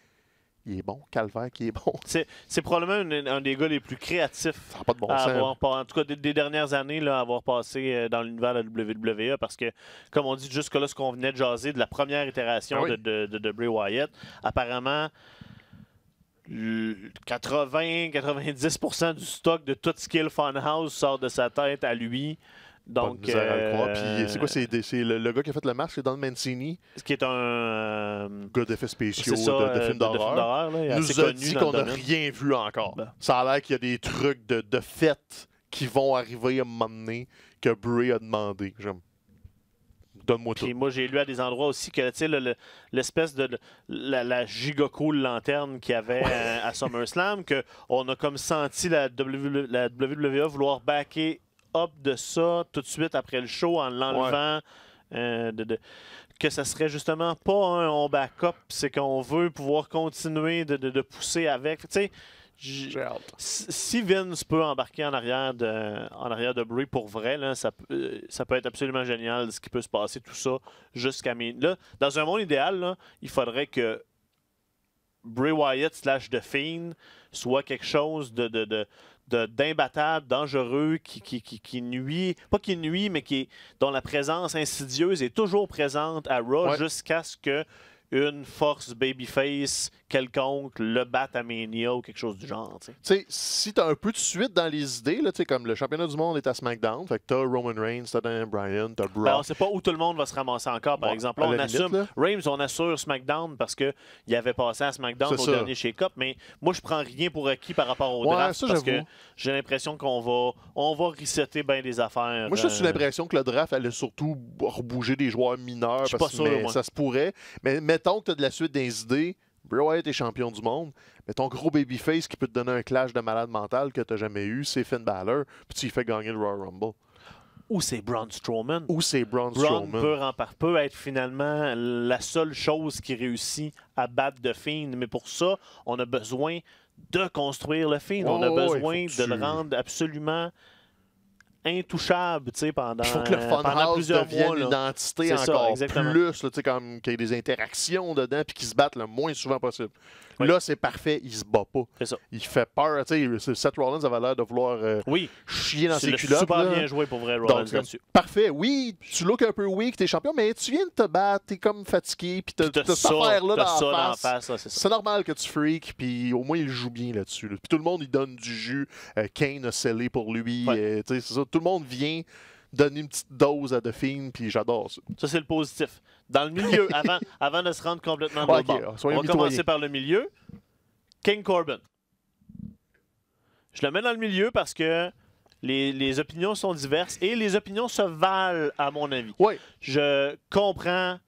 il est bon, Calvaire qui est bon. C'est probablement un, des gars les plus créatifs en tout cas des, dernières années là, avoir passé euh, dans l'univers de la WWE parce que comme on dit jusque là ce qu'on venait de jaser de la première itération ah de, de, Bray Wyatt, apparemment 80-90% du stock de tout ce qu'il Funhouse sort de sa tête à lui. Donc, euh, c'est quoi C'est le, le, gars qui a fait le match c'est Don Mancini. Ce qui est un. Euh, gars d'effets spéciaux, ça, de, films d'horreur. Il nous a dit qu'on n'a rien vu encore. Ben. Ça a l'air qu'il y a des trucs de, de qui vont arriver à un moment donné que Bray a demandé. J'aime. Donne-moi tout. moi, j'ai lu à des endroits aussi que, tu sais, l'espèce de. La, la giga cool lanterne qu'il y avait à, euh, à SummerSlam, qu'on a comme senti la WWE vouloir backer up de ça tout de suite après le show en l'enlevant. Euh, que ça serait justement pas un on up c'est qu'on veut pouvoir continuer de, pousser avec. Tu sais, si Vince peut embarquer en arrière de, en arrière de Brie pour vrai, là, ça, ça peut être absolument génial ce qui peut se passer, tout ça, jusqu'à. Là, dans un monde idéal, il faudrait que Bray Wyatt slash The Fiend soit quelque chose de d'imbattable, dangereux, qui, qui, qui, qui, nuit, pas qui nuit, mais qui, dont la présence insidieuse est toujours présente à Raw jusqu'à ce que une force babyface quelconque le bat à ou quelque chose du genre. Tu sais, si t'as un peu de suite dans les idées, là, comme le championnat du monde est à SmackDown, fait que Roman Reigns, t'as Daniel Bryan, t'as Brock. Ben, on pas où tout le monde va se ramasser encore, par exemple. on assume, Reigns, on assure SmackDown parce qu'il avait passé à SmackDown au dernier chez mais moi, je prends rien pour acquis par rapport au draft parce que j'ai l'impression qu'on va, on va resetter bien des affaires. Moi, j'ai suis l'impression euh, que le draft allait surtout rebouger des joueurs mineurs pas ça se pourrait. mais Tant que tu as de la suite des idées, Bray Wyatt est champion du monde, mais ton gros babyface qui peut te donner un clash de malade mental que tu jamais eu, c'est Finn Balor, puis tu y fais gagner le Royal Rumble. Ou c'est Braun Strowman. Ou c'est Braun, Strowman. Peut, peut, être finalement la seule chose qui réussit à battre The Fiend, mais pour ça, on a besoin de construire le Fiend. on a oh, besoin de le rendre absolument intouchable pendant, faut que le euh, pendant plusieurs devienne mois. identité encore plus, comme qu'il y ait des interactions dedans puis qu'ils se battent le moins souvent possible. Là, c'est parfait, il se bat pas. C'est ça. Il fait peur. Seth Rollins avait l'air de vouloir euh, chier dans ses le culottes. super bien joué pour vrai, Rollins, euh, là-dessus. Parfait, oui, tu looks un peu weak, t'es champion, mais tu viens de te battre, t'es comme fatigué, puis t'as cette affaire-là dans la face. c'est normal que tu freaks, puis au moins, il joue bien là-dessus. Puis tout le monde, il donne du jus. Euh, Kane a scellé pour lui. ça. Tout le monde vient donner une petite dose à The Fiend, puis j'adore ça. Ça, c'est le positif. Dans le milieu, avant, de se rendre complètement dans On va commencer par le milieu. King Corbin. Je le mets dans le milieu parce que les, opinions sont diverses et les opinions se valent, à mon avis. Je comprends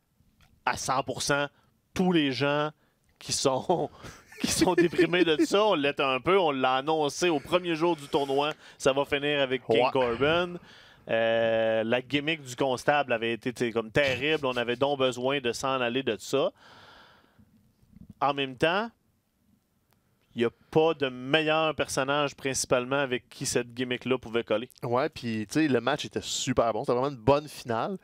à 100% tous les gens qui sont qui sont déprimés de ça. On l'est un peu. On l'a annoncé au premier jour du tournoi. Ça va finir avec King Corbin. Euh, la gimmick du constable avait été comme terrible. On avait donc besoin de s'en aller de ça. En même temps, il n'y a pas de meilleur personnage principalement avec qui cette gimmick-là pouvait coller. Ouais, puis tu sais, le match était super bon. C'était vraiment une bonne finale.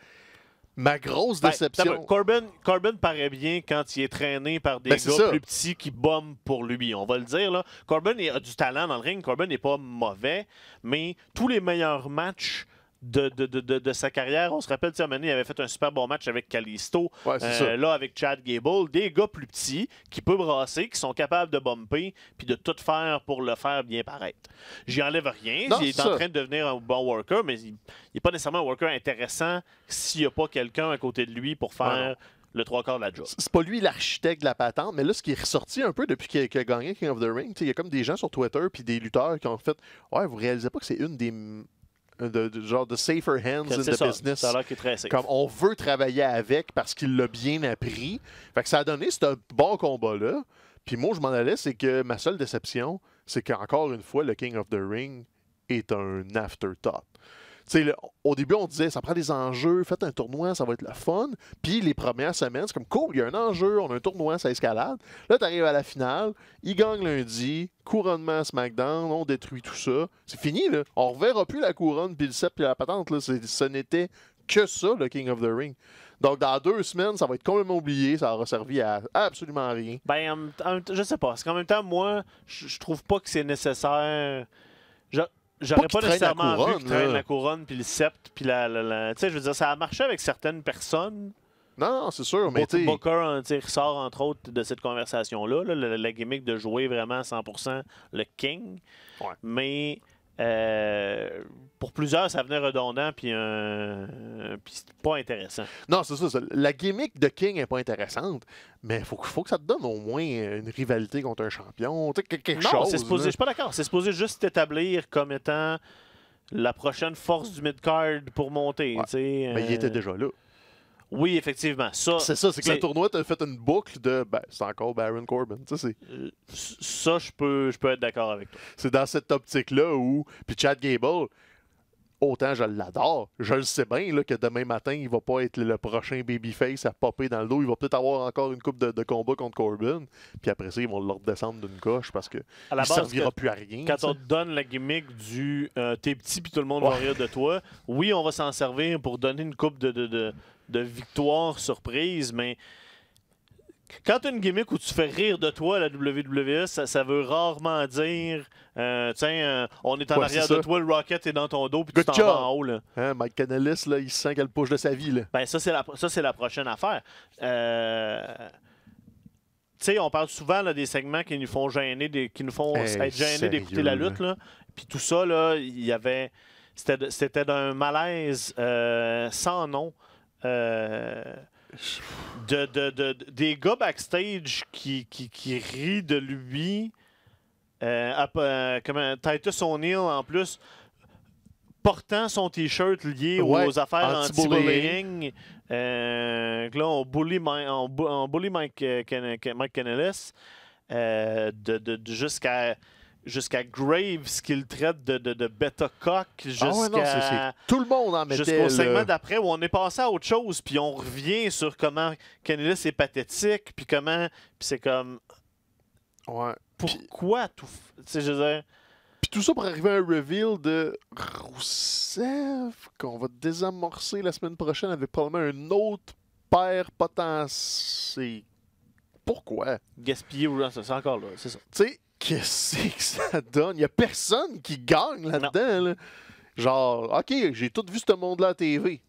Ma grosse ben, déception. Corbin, paraît bien quand il est traîné par des ben, gars plus petits qui bombent pour lui. On va le dire. Là. Corbin a du talent dans le ring. Corbin n'est pas mauvais. Mais tous les meilleurs matchs de, sa carrière. On se rappelle, à il avait fait un super bon match avec Calisto. Euh, là, avec Chad Gable. Des gars plus petits qui peuvent brasser, qui sont capables de bumper, puis de tout faire pour le faire bien paraître. J'y enlève rien. il est, en train de devenir un bon worker, mais il n'est pas nécessairement un worker intéressant s'il n'y a pas quelqu'un à côté de lui pour ah faire. le trois quarts de la job. C'est pas lui l'architecte de la patente, mais là, ce qui est ressorti un peu depuis qu'il a, gagné King of the Ring, il y a comme des gens sur Twitter puis des lutteurs qui ont fait Ouais, vous réalisez pas que c'est une des de, genre de safer hands in the business. Comme on veut travailler avec parce qu'il l'a bien appris. Fait que ça a donné ce bon combat-là. Puis moi, je m'en allais, c'est que ma seule déception, c'est qu'encore une fois, le King of the Ring est un top au début, on disait, ça prend des enjeux, faites un tournoi, ça va être le fun. Puis les premières semaines, c'est comme, cool, il y a un enjeu, on a un tournoi, ça escalade. Là, tu à la finale, il gagne lundi, couronnement à SmackDown, on détruit tout ça. C'est fini, là. On reverra plus la couronne, puis le 7 puis la patente. Là. Ce n'était que ça, le King of the Ring. Donc, dans deux semaines, ça va être complètement oublié. Ça aura servi à absolument rien. Ben, je sais pas. Parce qu'en même temps, moi, je trouve pas que c'est nécessaire j'aurais pas, nécessairement couronne, vu la couronne, puis le sceptre, puis la... Tu sais, je veux dire, ça a marché avec certaines personnes. Non, c'est sûr, mais tu Booker hein, ressort, entre autres, de cette conversation-là, la, gimmick de jouer vraiment à 100% le king. Mais... Euh, pour plusieurs, ça venait redondant, puis, euh, puis pas intéressant. Non, c'est ça, La gimmick de King est pas intéressante, mais il faut, faut, que ça te donne au moins une rivalité contre un champion, quelque chose. Non, je suis pas d'accord. C'est supposé juste t'établir comme étant la prochaine force du mid-card pour monter. Mais il euh, était déjà là. Oui, effectivement. c'est ça, c'est que le tournoi t'a fait une boucle de ben, c'est encore Baron Corbin. Euh, ça, je peux, je peux être d'accord avec toi. C'est dans cette optique-là où. Puis Chad Gable, autant je l'adore, je le sais bien là, que demain matin, il va pas être le prochain babyface à popper dans le dos. Il va peut-être avoir encore une coupe de, combat contre Corbin. Puis après ça, ils vont le redescendre d'une coche parce que à la servira plus à rien. Quand on te donne la gimmick du euh, t'es petit puis tout le monde va rire de toi, oui, on va s'en servir pour donner une coupe de, de, de, de victoire surprise, mais quand tu as une gimmick où tu fais rire de toi la WWE, ça, veut rarement dire euh, tiens, euh, on est en arrière de toi, le Rocket est dans ton dos, puis tu t'en vas en haut. Là. Hein, Mike Canalis, là, il sent qu'elle push de sa vie. Là. Ben, ça, c'est la, ça, la prochaine affaire. Euh. sais on parle souvent des segments qui nous font gêner, qui font être gênés d'écouter la lutte. Puis tout ça, il y avait. C'était d'un malaise euh, sans nom. Euh, de, de, des gars backstage qui, qui, qui rient de lui. Euh, euh, comme Titus O'Neill en plus portant son t-shirt lié aux affaires anti-bullying. Euh, là, on bully, my, bully Mike, euh, Ken, Mike euh, de, de jusqu'à jusqu'à Graves qu'il traite de, de, de ah jusqu'à tout le monde en jusqu'au segment d'après où on est passé à autre chose puis on revient sur comment Kennedy est pathétique puis comment puis c'est comme ouais pourquoi tout tu je veux dire... puis tout ça pour arriver à un reveal de Rousseff qu'on va désamorcer la semaine prochaine avec probablement un autre père potentiel pourquoi gaspiller c'est encore là c'est ça tu sais qu'est-ce que ça donne? Il n'y a personne qui gagne là-dedans. Genre, OK, j'ai tout vu ce monde-là à TV. I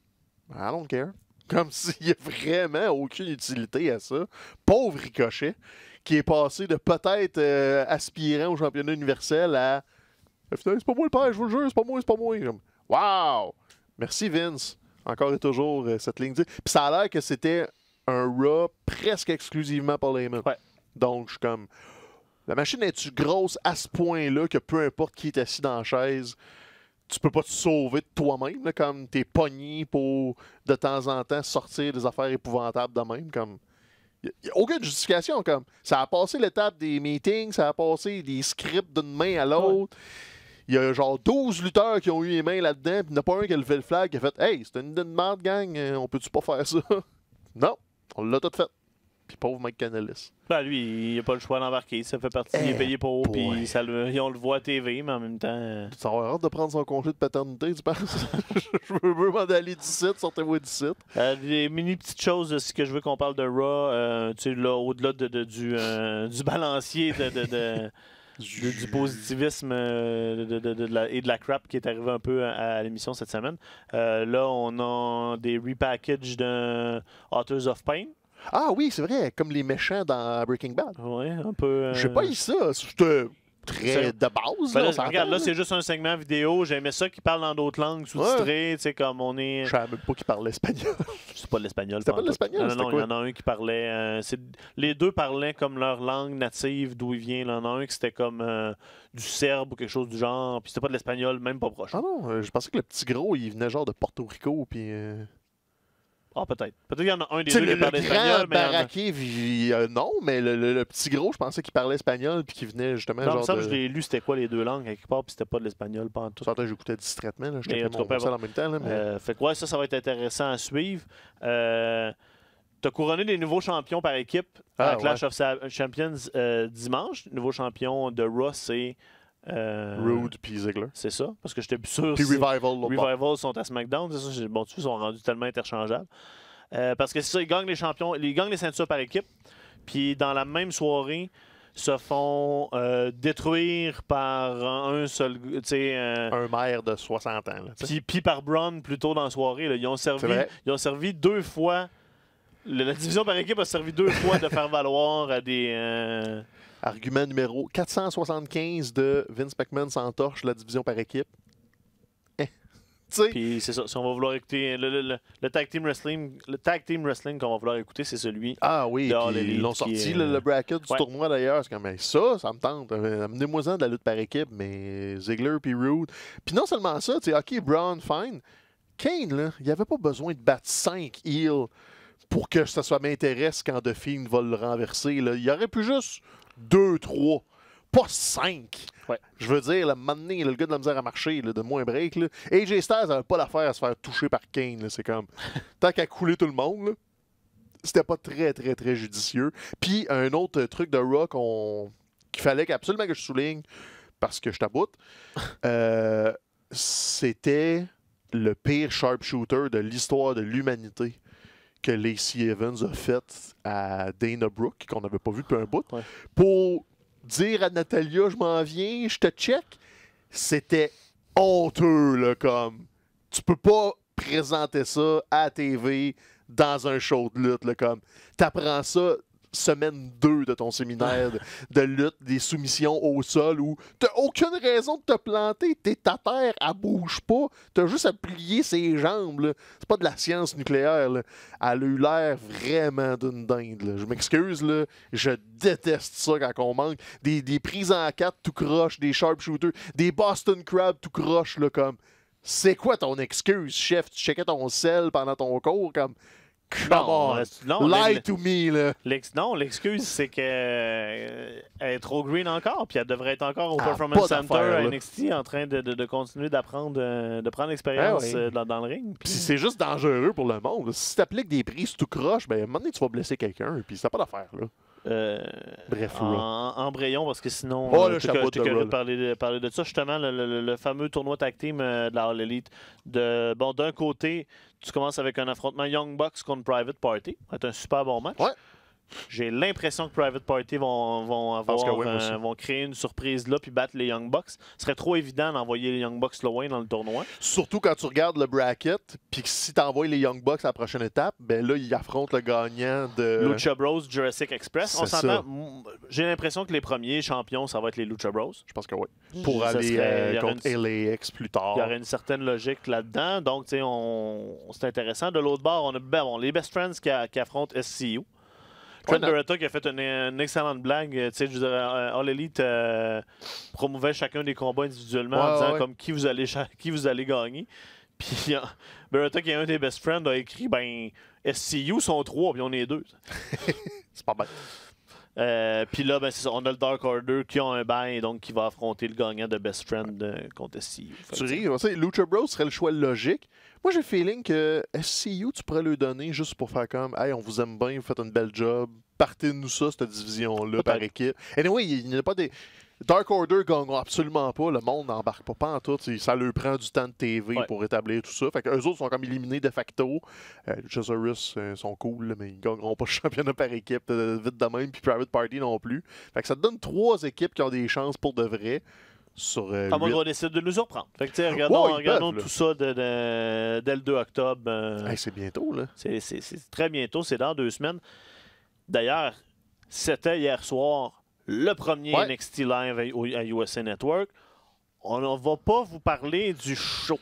don't care. Comme s'il n'y a vraiment aucune utilité à ça. Pauvre Ricochet, qui est passé de peut-être euh, aspirant au championnat universel à ah, c'est pas moi le père, je vous le jure, c'est pas moi, c'est pas moi. Wow! Merci Vince. Encore et toujours euh, cette ligne. Puis ça a l'air que c'était un Raw presque exclusivement pour les Ouais. Donc je suis comme la machine est-tu grosse à ce point-là que peu importe qui est assis dans la chaise, tu peux pas te sauver de toi-même, comme t'es pogné pour de temps en temps sortir des affaires épouvantables de même, comme. aucune justification, comme. Ça a passé l'étape des meetings, ça a passé des scripts d'une main à l'autre. Il y a genre 12 lutteurs qui ont eu les mains là-dedans, puis il a pas un qui a levé le flag qui a fait Hey, c'est une demande, gang, euh, on peut-tu pas faire ça? non, on l'a tout fait pauvre Mike ben, lui, il n'a pas le choix d'embarquer. Ça fait partie. il est eh, payé pour. Puis on le voit à TV, mais en même temps. Euh, ça va hâte de prendre son congé de paternité, tu penses Je veux m'en aller 17, sortez-moi d'ici. des mini petites choses, ce que je veux qu'on parle de Raw, euh, tu au-delà de, du, euh, du balancier de, Du, positivisme et de la crap qui est arrivé un peu à, l'émission cette semaine. là, on a des repackages d'un of Pain. Ah oui, c'est vrai, comme les méchants dans Breaking Bad. Oui, un peu. Euh, je sais pas, ça. C'était euh, très de base. là, regarde, là, c'est juste un segment vidéo. J'aimais ça qu'ils parlent dans d'autres langues sous-titrées. Tu sais, comme on est. Je savais pas qu'ils parlait espagnol. c'est pas de l'espagnol. C'est pas de l'espagnol. Non, non, il y en a un qui parlait. Euh, les deux parlaient comme leur langue native d'où ils viennent. Il y en a un qui c'était comme du serbe ou quelque chose du genre. Puis c'était pas de l'espagnol, même pas proche. Ah non, je pensais que le petit gros, il venait genre de Porto Rico. Puis. Ah, peut-être. Peut-être qu'il y en a un des deux qui parlait espagnol. non, mais le, petit gros, je pensais qu'il parlait espagnol puis qu'il venait justement. Non, ça, je l'ai lu, c'était quoi les deux langues quelque part, puis c'était pas de l'espagnol, pas en tout. Certains, j'écoutais distraitement, là, j'étais pas ça ben en même temps. Là, mais... Euh, fait que ouais, ça, ça va être intéressant à suivre. Euh, t'as tu as couronné des nouveaux champions par équipe à euh, ah, Clash of Champions dimanche. Nouveau champion de Ross et... Euh, Rude puis Ziggler. C'est ça, parce que j'étais plus sûr. Puis Revival. Revival sont à SmackDown. C'est ça, bon, tu ils sont rendus tellement interchangeables. Euh, parce que c'est ça, ils gagnent les champions, ils gagnent les ceintures par équipe. Puis dans la même soirée, se font euh, détruire par un seul. un maire de 60 ans. Puis par Brown plus tôt dans la soirée. ils, ont servi, ont servi deux fois. la division par équipe a servi deux fois de faire valoir à des. Argument numéro 475 de Vince McMahon torche, la division par équipe. Puis c'est ça, si on va vouloir écouter le, tag team wrestling, le tag team wrestling qu'on va vouloir écouter, c'est celui. Ah oui, ils l'ont sorti le, bracket du tournoi d'ailleurs, c'est comme ben, ça, ça me tente. Euh, amenez-moi-en de la lutte par équipe, mais Ziggler puis Rude. Puis non seulement ça, tu sais, ok Brown fine, Kane là, il avait pas besoin de battre 5 heels pour que ça soit m'intéresse quand The Fiend va le renverser. Il Il aurait pu juste 2-3 pas 5. Je veux dire, le le gars de la misère à marcher, de moins break. AJ Styles n'avait pas l'affaire à se faire toucher par Kane. C'est comme, tant qu'à couler tout le monde, c'était pas très, très, très judicieux. Puis, un autre truc de Rock qu'il fallait absolument que je souligne, parce que je taboute, euh, c'était le pire sharpshooter de l'histoire de l'humanité que Lacey Evans a fait à Dana Brooke, qu'on n'avait pas vu depuis un bout, pour dire à Natalia, je m'en viens, je te check, c'était honteux, le comme. Tu peux pas présenter ça à TV dans un show de lutte, là, comme. T'apprends ça semaine 2 de ton séminaire de, lutte, des soumissions au sol où t'as aucune raison de te planter. T'es à terre, elle bouge pas. T'as juste à plier ses jambes. C'est pas de la science nucléaire. Là. Elle a eu l'air vraiment d'une dinde. Je m'excuse, là. je déteste ça quand on manque. Des, prises en quatre tout croche, des sharpshooters, des Boston Crab tout croche, là, comme. C'est quoi ton excuse, chef? Tu checkais ton sel pendant ton cours, comme non, to me, l'excuse, c'est qu'elle euh, est trop green encore, puis elle devrait être encore au ah, Performance Center NXT en train de, continuer d'apprendre, euh, de prendre l'expérience ah euh, dans, le ring. Puis c'est juste dangereux pour le monde. Si appliques des prises tout croche, ben, à un moment donné, tu vas blesser quelqu'un, puis c'est pas d'affaire, là. Euh, Bref, en, Brayon parce que sinon, oh, euh, là le parler, de, parler de ça. Justement, le, fameux tournoi tag team euh, de la De, bon, d'un côté, tu commences avec un affrontement Young Bucks contre Private Party. C'est un super bon match. J'ai l'impression que Private Party vont, euh, vont, créer une surprise là puis battre les Young Bucks. Ce serait trop évident d'envoyer les Young Bucks loin dans le tournoi. Surtout quand tu regardes le bracket, puis si tu envoies les Young Bucks à la prochaine étape, ben là, ils affrontent le gagnant de. Lucha Bros, Jurassic Express. J'ai l'impression que les premiers champions, ça va être les Lucha Bros. Je pense que oui. Pour aller euh, contre LAX plus tard. Il y aurait une certaine logique là-dedans. Donc, c'est intéressant. De l'autre bord, on a ben, les Best Friends qui, qui affrontent SCU. Trent Beretta qui a fait une, excellente blague. Euh, tu sais, je euh, All Elite euh, promouvait chacun des combats individuellement en disant comme qui vous allez qui vous allez gagner. Puis Beretta, qui est un des best friends, a écrit ben SCU sont trois, puis on est deux. C'est pas mal. Euh, puis là, ben, ça, on a le Dark Order qui a un bail, donc qui va affronter le gagnant de Best Friend euh, contre SCU. Tu ris, Lucha Bros serait le choix logique. Moi, j'ai le feeling que SCU, tu pourrais le donner juste pour faire comme Hey, on vous aime bien, vous faites une belle job, partez-nous ça, cette division-là, par équipe. Anyway, il n'y a pas des. Dark Order gagneront absolument pas. Le monde n'embarque pas, en tout. Ça leur prend du temps de TV pour établir tout ça. Fait qu'eux autres sont comme éliminés de facto. Euh, les Rus euh, sont cool, mais ils ne gagneront pas championnat par équipe euh, vite de même. Puis Private Party non plus. Fait que ça donne trois équipes qui ont des chances pour de vrai sur. Euh, ah, moins on décide de nous surprendre. Fait que, regardons, tout ça dès le 2 octobre. c'est bientôt, là. C'est très bientôt, c'est dans deux semaines. D'ailleurs, c'était hier soir le premier NXT Live à USA Network. On ne va pas vous parler du show,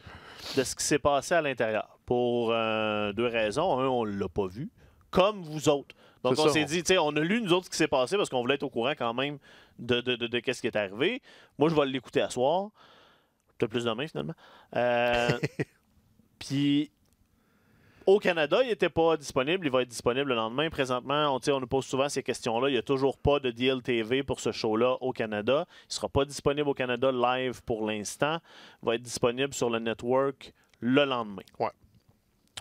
de ce qui s'est passé à l'intérieur, pour euh, deux raisons. Un, on ne l'a pas vu, comme vous autres. Donc on s'est dit, on a lu nous autres ce qui s'est passé parce qu'on voulait être au courant quand même de, ce qui est arrivé. Moi, je vais l'écouter à soir. Peut-être plus demain, finalement. Euh, puis au Canada, il n'était pas disponible. Il va être disponible le lendemain. Présentement, on, on nous pose souvent ces questions-là. Il n'y a toujours pas de TV pour ce show-là au Canada. Il ne sera pas disponible au Canada live pour l'instant. Il va être disponible sur le network le lendemain. Ouais.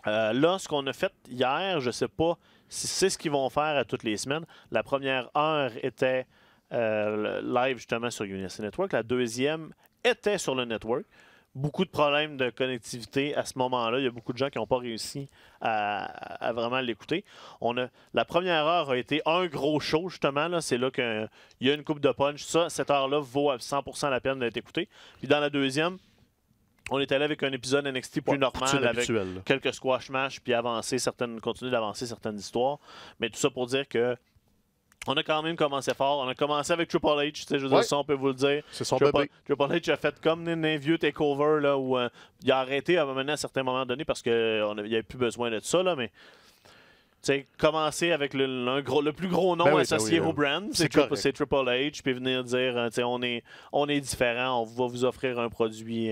Euh, là, ce qu'on a fait hier, je ne sais pas si c'est ce qu'ils vont faire à toutes les semaines. La première heure était euh, live justement sur Unity Network. La deuxième était sur le network beaucoup de problèmes de connectivité à ce moment-là. Il y a beaucoup de gens qui n'ont pas réussi à, vraiment l'écouter. On a, la première heure a été un gros show, justement. C'est là qu'il y a une coupe de punch. Ça, cette heure-là vaut à 100% la peine d'être écoutée. Puis dans la deuxième, on est allé avec un épisode NXT plus normal, avec quelques squash matchs puis avancer certaines, continuer d'avancer certaines histoires. Mais tout ça pour dire que on a quand même commencé fort. On a commencé avec Triple H, je veux dire, ça, on peut vous le dire. C'est son Triple, Triple H a fait comme un vieux takeover, où euh, il a arrêté à un certain moment donné parce qu'il euh, avait plus besoin de ça, là, mais sais, commencer avec le, plus gros nom ben associé ben au euh, brand, c'est Triple, Triple H, puis venir dire, on est, on est différent, on va vous offrir un produit.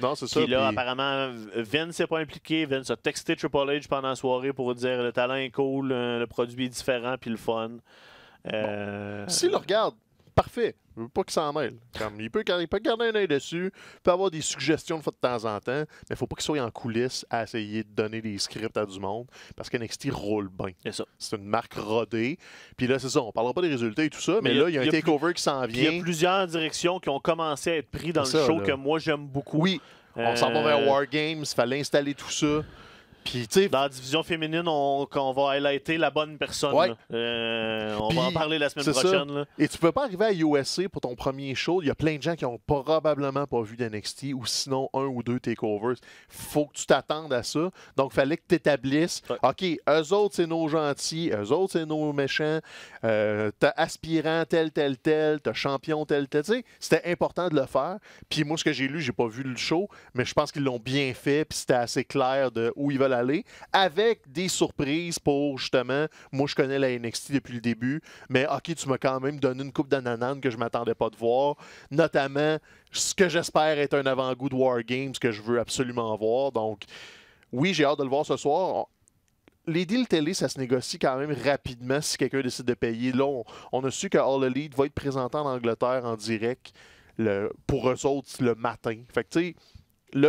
Non, c'est ça. Puis là, apparemment, Vince n'est pas impliqué. Vince a texté Triple H pendant la soirée pour dire le talent est cool, euh, le produit est différent, puis le fun. Euh... le regarde, parfait. Je veux pas qu'il s'en mêle. Comme, il, peut, garder un œil dessus, il peut avoir des suggestions de de temps en temps, mais il faut pas qu'il soit en coulisses à essayer de donner des scripts à du monde parce qu'NXT roule bien. C'est C'est une marque rodée. Puis là, c'est ça, on parlera pas des résultats et tout ça, mais, là, il y a, un takeover qui s'en vient. Il y a plusieurs directions qui ont commencé à être prises dans le show que moi, j'aime beaucoup. Oui. On s'en va vers euh, Wargames, il fallait installer tout ça dans la division féminine, on, on, va highlighter la bonne personne. Euh, on va en parler la semaine prochaine. Et tu peux pas arriver à USC pour ton premier show. Il y a plein de gens qui ont probablement pas vu d'NXT ou sinon un ou deux takeovers. faut que tu t'attendes à ça. Donc, fallait que tu établisses OK, eux autres, c'est nos gentils, eux autres, c'est nos méchants, euh, t'as aspirant tel, tel, tel, t'as champion tel, tel. C'était important de le faire. Puis moi, ce que j'ai lu, j'ai pas vu le show, mais je pense qu'ils l'ont bien fait. Puis c'était assez clair de où ils veulent avec des surprises pour justement, moi je connais la NXT depuis le début, mais ok, tu m'as quand même donné une coupe d'ananas que je m'attendais pas de voir, notamment ce que j'espère être un avant-goût de War que je veux absolument voir. Donc, oui, j'ai hâte de le voir ce soir les deals télé, ça se négocie quand même rapidement si quelqu'un décide de payer. Là, on, a su que All Elite va être présenté en Angleterre en direct pour eux autres le matin. Fait que, tu sais,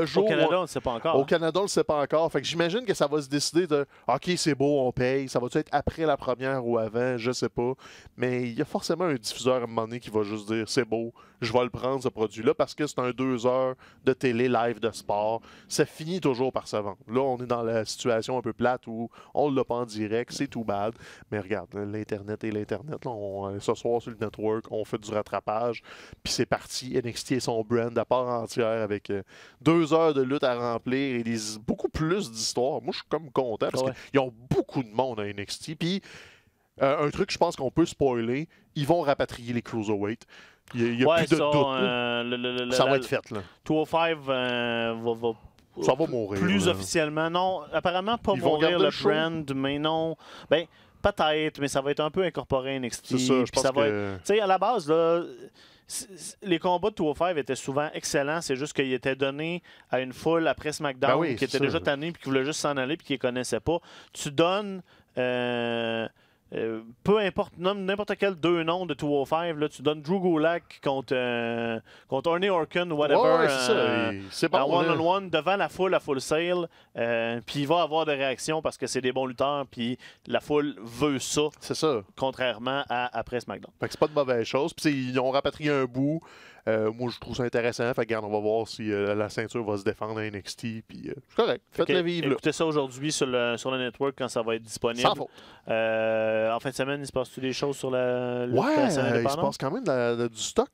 jour. Au Canada, on ne le sait pas encore. Au Canada, pas encore. Fait que j'imagine que ça va se décider de OK, c'est beau, on paye. Ça va être après la première ou avant Je sais pas. Mais il y a forcément un diffuseur à un moment donné qui va juste dire c'est beau, je vais le prendre, ce produit-là, parce que c'est un deux heures de télé live de sport. Ça finit toujours par se vendre. Là, on est dans la situation un peu plate où on ne l'a pas en direct. C'est tout bad. Mais regarde, l'Internet et l'Internet. Euh, ce soir, sur le network, on fait du rattrapage. Puis c'est parti. NXT et son brand à part entière avec euh, deux heures de lutte à remplir et des, beaucoup plus d'histoires. Moi, je suis comme content parce qu'il ah qu'ils ont beaucoup de monde à NXT. Puis, euh, un truc, je pense qu'on peut spoiler, ils vont rapatrier les Cruiserweight. Il n'y a, plus de ça, doute. Euh, ça va être fait, là. 205 euh, va, va ça va mourir. Plus officiellement. Non, apparemment pas Ils mourir le, brand, mais non. Ben, Peut-être, mais ça va être un peu incorporé NXT. C'est ça, je pense Tu sais, à la base, là les combats de 205 étaient souvent excellents, c'est juste qu'ils étaient donnés à une foule après SmackDown ben qui était déjà tannée puis qui voulait juste s'en aller puis qui ne connaissait pas. Tu donnes. Euh, euh, peu importe, n'importe quel deux noms de 205, là, tu donnes Drew Gulak contre, euh, contre Ernie Orkin, whatever. c'est pas euh, one-on-one, devant la foule à full sale, puis il va avoir des réactions parce que c'est des bons lutteurs, puis la foule veut ça. C'est ça. Contrairement à après SmackDown. c'est pas de mauvaise chose. Puis ils ont rapatrié un bout. Euh, moi, je trouve ça intéressant. Fait regarde, on va voir si euh, la ceinture va se défendre à NXT. Puis, euh, c'est correct. Faites-le vivre. Écoutez ça aujourd'hui sur le, sur le network quand ça va être disponible. Sans faute. en fin de semaine, il se passe-tu des choses sur la, Ouais, il se passe quand même du stock.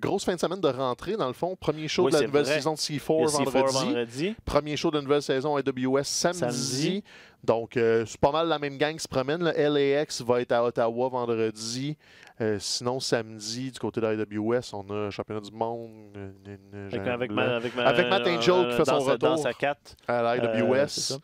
grosse fin de semaine de rentrée, dans le fond. Premier show de la nouvelle saison de C4, vendredi. Premier show de la nouvelle saison AWS samedi. Donc, euh, c'est pas mal la même gang qui se promène. Le LAX va être à Ottawa vendredi. Euh, sinon, samedi, du côté de l'IWS, on a Championnat du Monde. avec, Matt Angel euh, qui fait son retour à l'IWS.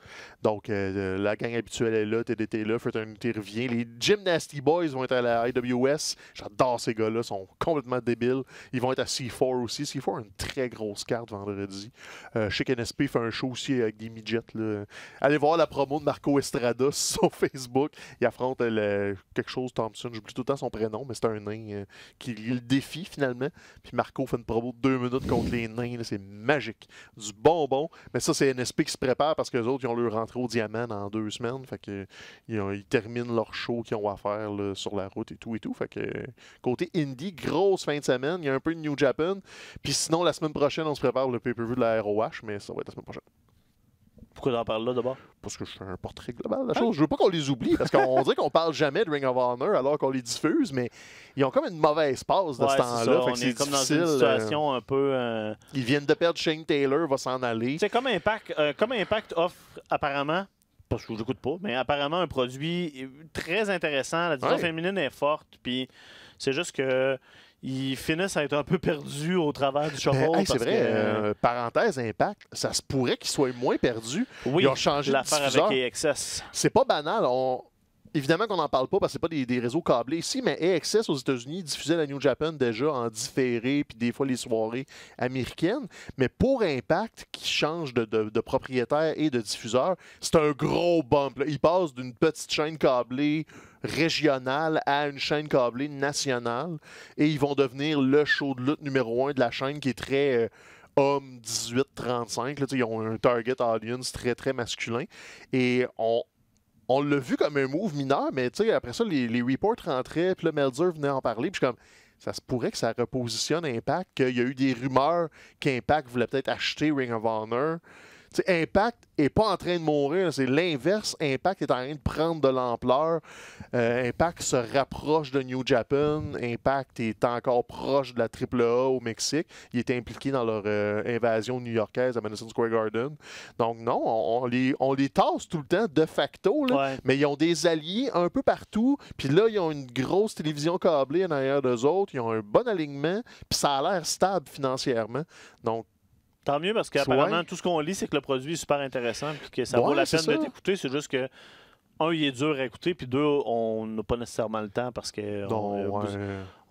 Donc, euh, euh, la gang habituelle est là, TDT est là, Fraternity revient. Les Gymnasty Boys vont être à la IWS. J'adore ces gars-là, ils sont complètement débiles. Ils vont être à C4 aussi. C4 a une très grosse carte vendredi. Euh, je sais NSP fait un show aussi avec des midgets. Allez voir la promo de Marco Estrada sur Facebook. Il affronte quelque chose, Thompson. J'oublie tout le temps son prénom, mais c'est un nain qui le défie finalement. Puis Marco fait une promo de deux minutes contre les nains. C'est magique. Du bonbon. Mais ça, c'est NSP qui se prépare parce que les autres, ils ont leur rentrée au diamant dans deux semaines. Fait que, ils, terminent leur show qu'ils ont à faire sur la route et tout et tout. Fait que, côté indie, grosse fin de semaine. Il y a un peu de New Japan. Puis sinon, la semaine prochaine, on se prépare le PPV de la ROH, mais ça va être la semaine prochaine. Pourquoi j'en parle là d'abord? Parce que je fais un portrait global la ah. chose. Je veux pas qu'on les oublie, parce qu'on dirait qu'on parle jamais de Ring of Honor alors qu'on les diffuse, mais ils ont comme une mauvaise passe de ce temps-là. On comme dans une euh, situation un peu. Euh, ils viennent de perdre Shane Taylor, va s'en aller. C'est comme Impact, euh, comme Impact offre apparemment parce que je l'écoute pas, mais apparemment un produit très intéressant. La division féminine est forte, puis c'est juste que ils finissent à être un peu perdus au travers du euh, shuffle. c'est vrai, euh, parenthèse, impact, ça se pourrait qu'ils soient moins perdus. Oui, ils ont changé l'affaire avec AXS. C'est pas banal. On, évidemment qu'on n'en parle pas parce que ce pas des, réseaux câblés ici, mais AXS aux États-Unis diffusait la New Japan déjà en différé, puis des fois les soirées américaines. Mais pour Impact, qui change de, propriétaire et de diffuseur, c'est un gros bump. Ils Il passe d'une petite chaîne câblée régionale à une chaîne câblée nationale et ils vont devenir le show de lutte numéro un de la chaîne qui est très. Euh, homme 18-35. Ils ont un target audience très, très masculin. Et on, on l'a vu comme un move mineur, mais après ça, les, les, reports rentraient, puis là, Melzer venait en parler, puis comme, ça se pourrait que ça repositionne Impact, qu'il y a eu des rumeurs qu'Impact voulait peut-être acheter Ring of Honor. Impact n'est pas en train de mourir, c'est l'inverse. Impact est en train de prendre de l'ampleur. Euh, Impact se rapproche de New Japan. Impact est encore proche de la AAA au Mexique. Il est impliqué dans leur euh, invasion new-yorkaise à Madison Square Garden. Donc non, on, les, on tasse tout le temps de facto, mais ils ont des alliés un peu partout. Puis là, ils ont une grosse télévision câblée en arrière d'eux autres. Ils ont un bon alignement. Puis ça a l'air stable financièrement. Donc Tant mieux parce qu'apparemment, tout ce qu'on lit, c'est que le produit est super intéressant et que ça vaut la peine d'être de C'est juste que, un, il est dur à écouter, puis deux, on n'a pas nécessairement le temps parce qu'on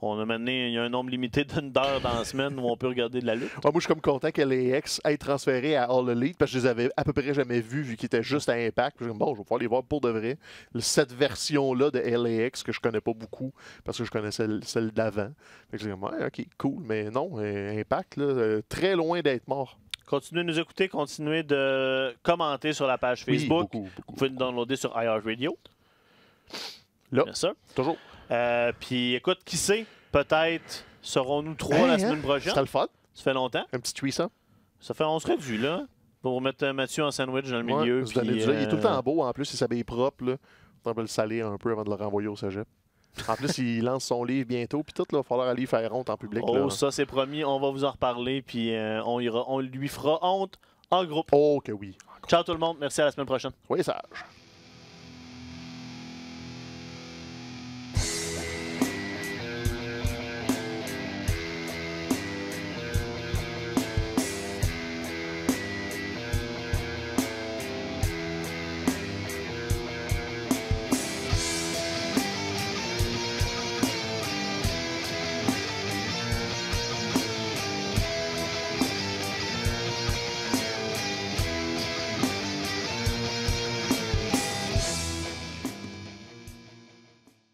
on a maintenant il y a un nombre limité d'une dans la semaine où on peut regarder de la lutte. Ah, moi, je suis comme content que LAX ex aient transféré à All Elite parce que je les avais à peu près jamais vus vu qu'ils étaient juste à Impact. bon, je vais pouvoir les voir pour de vrai. Cette version-là de LAX que je connais pas beaucoup parce que je connaissais celle, d'avant. Fait ok, cool, mais non, euh, Impact, euh, très loin d'être mort. Continuez de nous écouter, continuez de commenter sur la page Facebook. Oui, Vous pouvez nous downloader sur IR Radio. Là, Bien sûr. toujours. Euh, puis écoute, qui sait, peut-être serons-nous trois la hein? semaine prochaine. Ça le fun. Ça fait longtemps. Un petit ça. Hein? Ça fait, 11 serait là pour mettre Mathieu en sandwich dans le milieu. Il est tout le temps euh, beau en plus, il s'habille propre. Là. On va le saler un peu avant de le renvoyer au cégep. En plus, il lance son livre bientôt, puis tout, il va falloir aller faire honte en public. Oh, ça, c'est promis, on va vous en reparler, puis euh, on, ira, on lui fera honte en groupe. Oh, que oui. Ciao tout le monde, merci à la semaine prochaine. Soyez sages.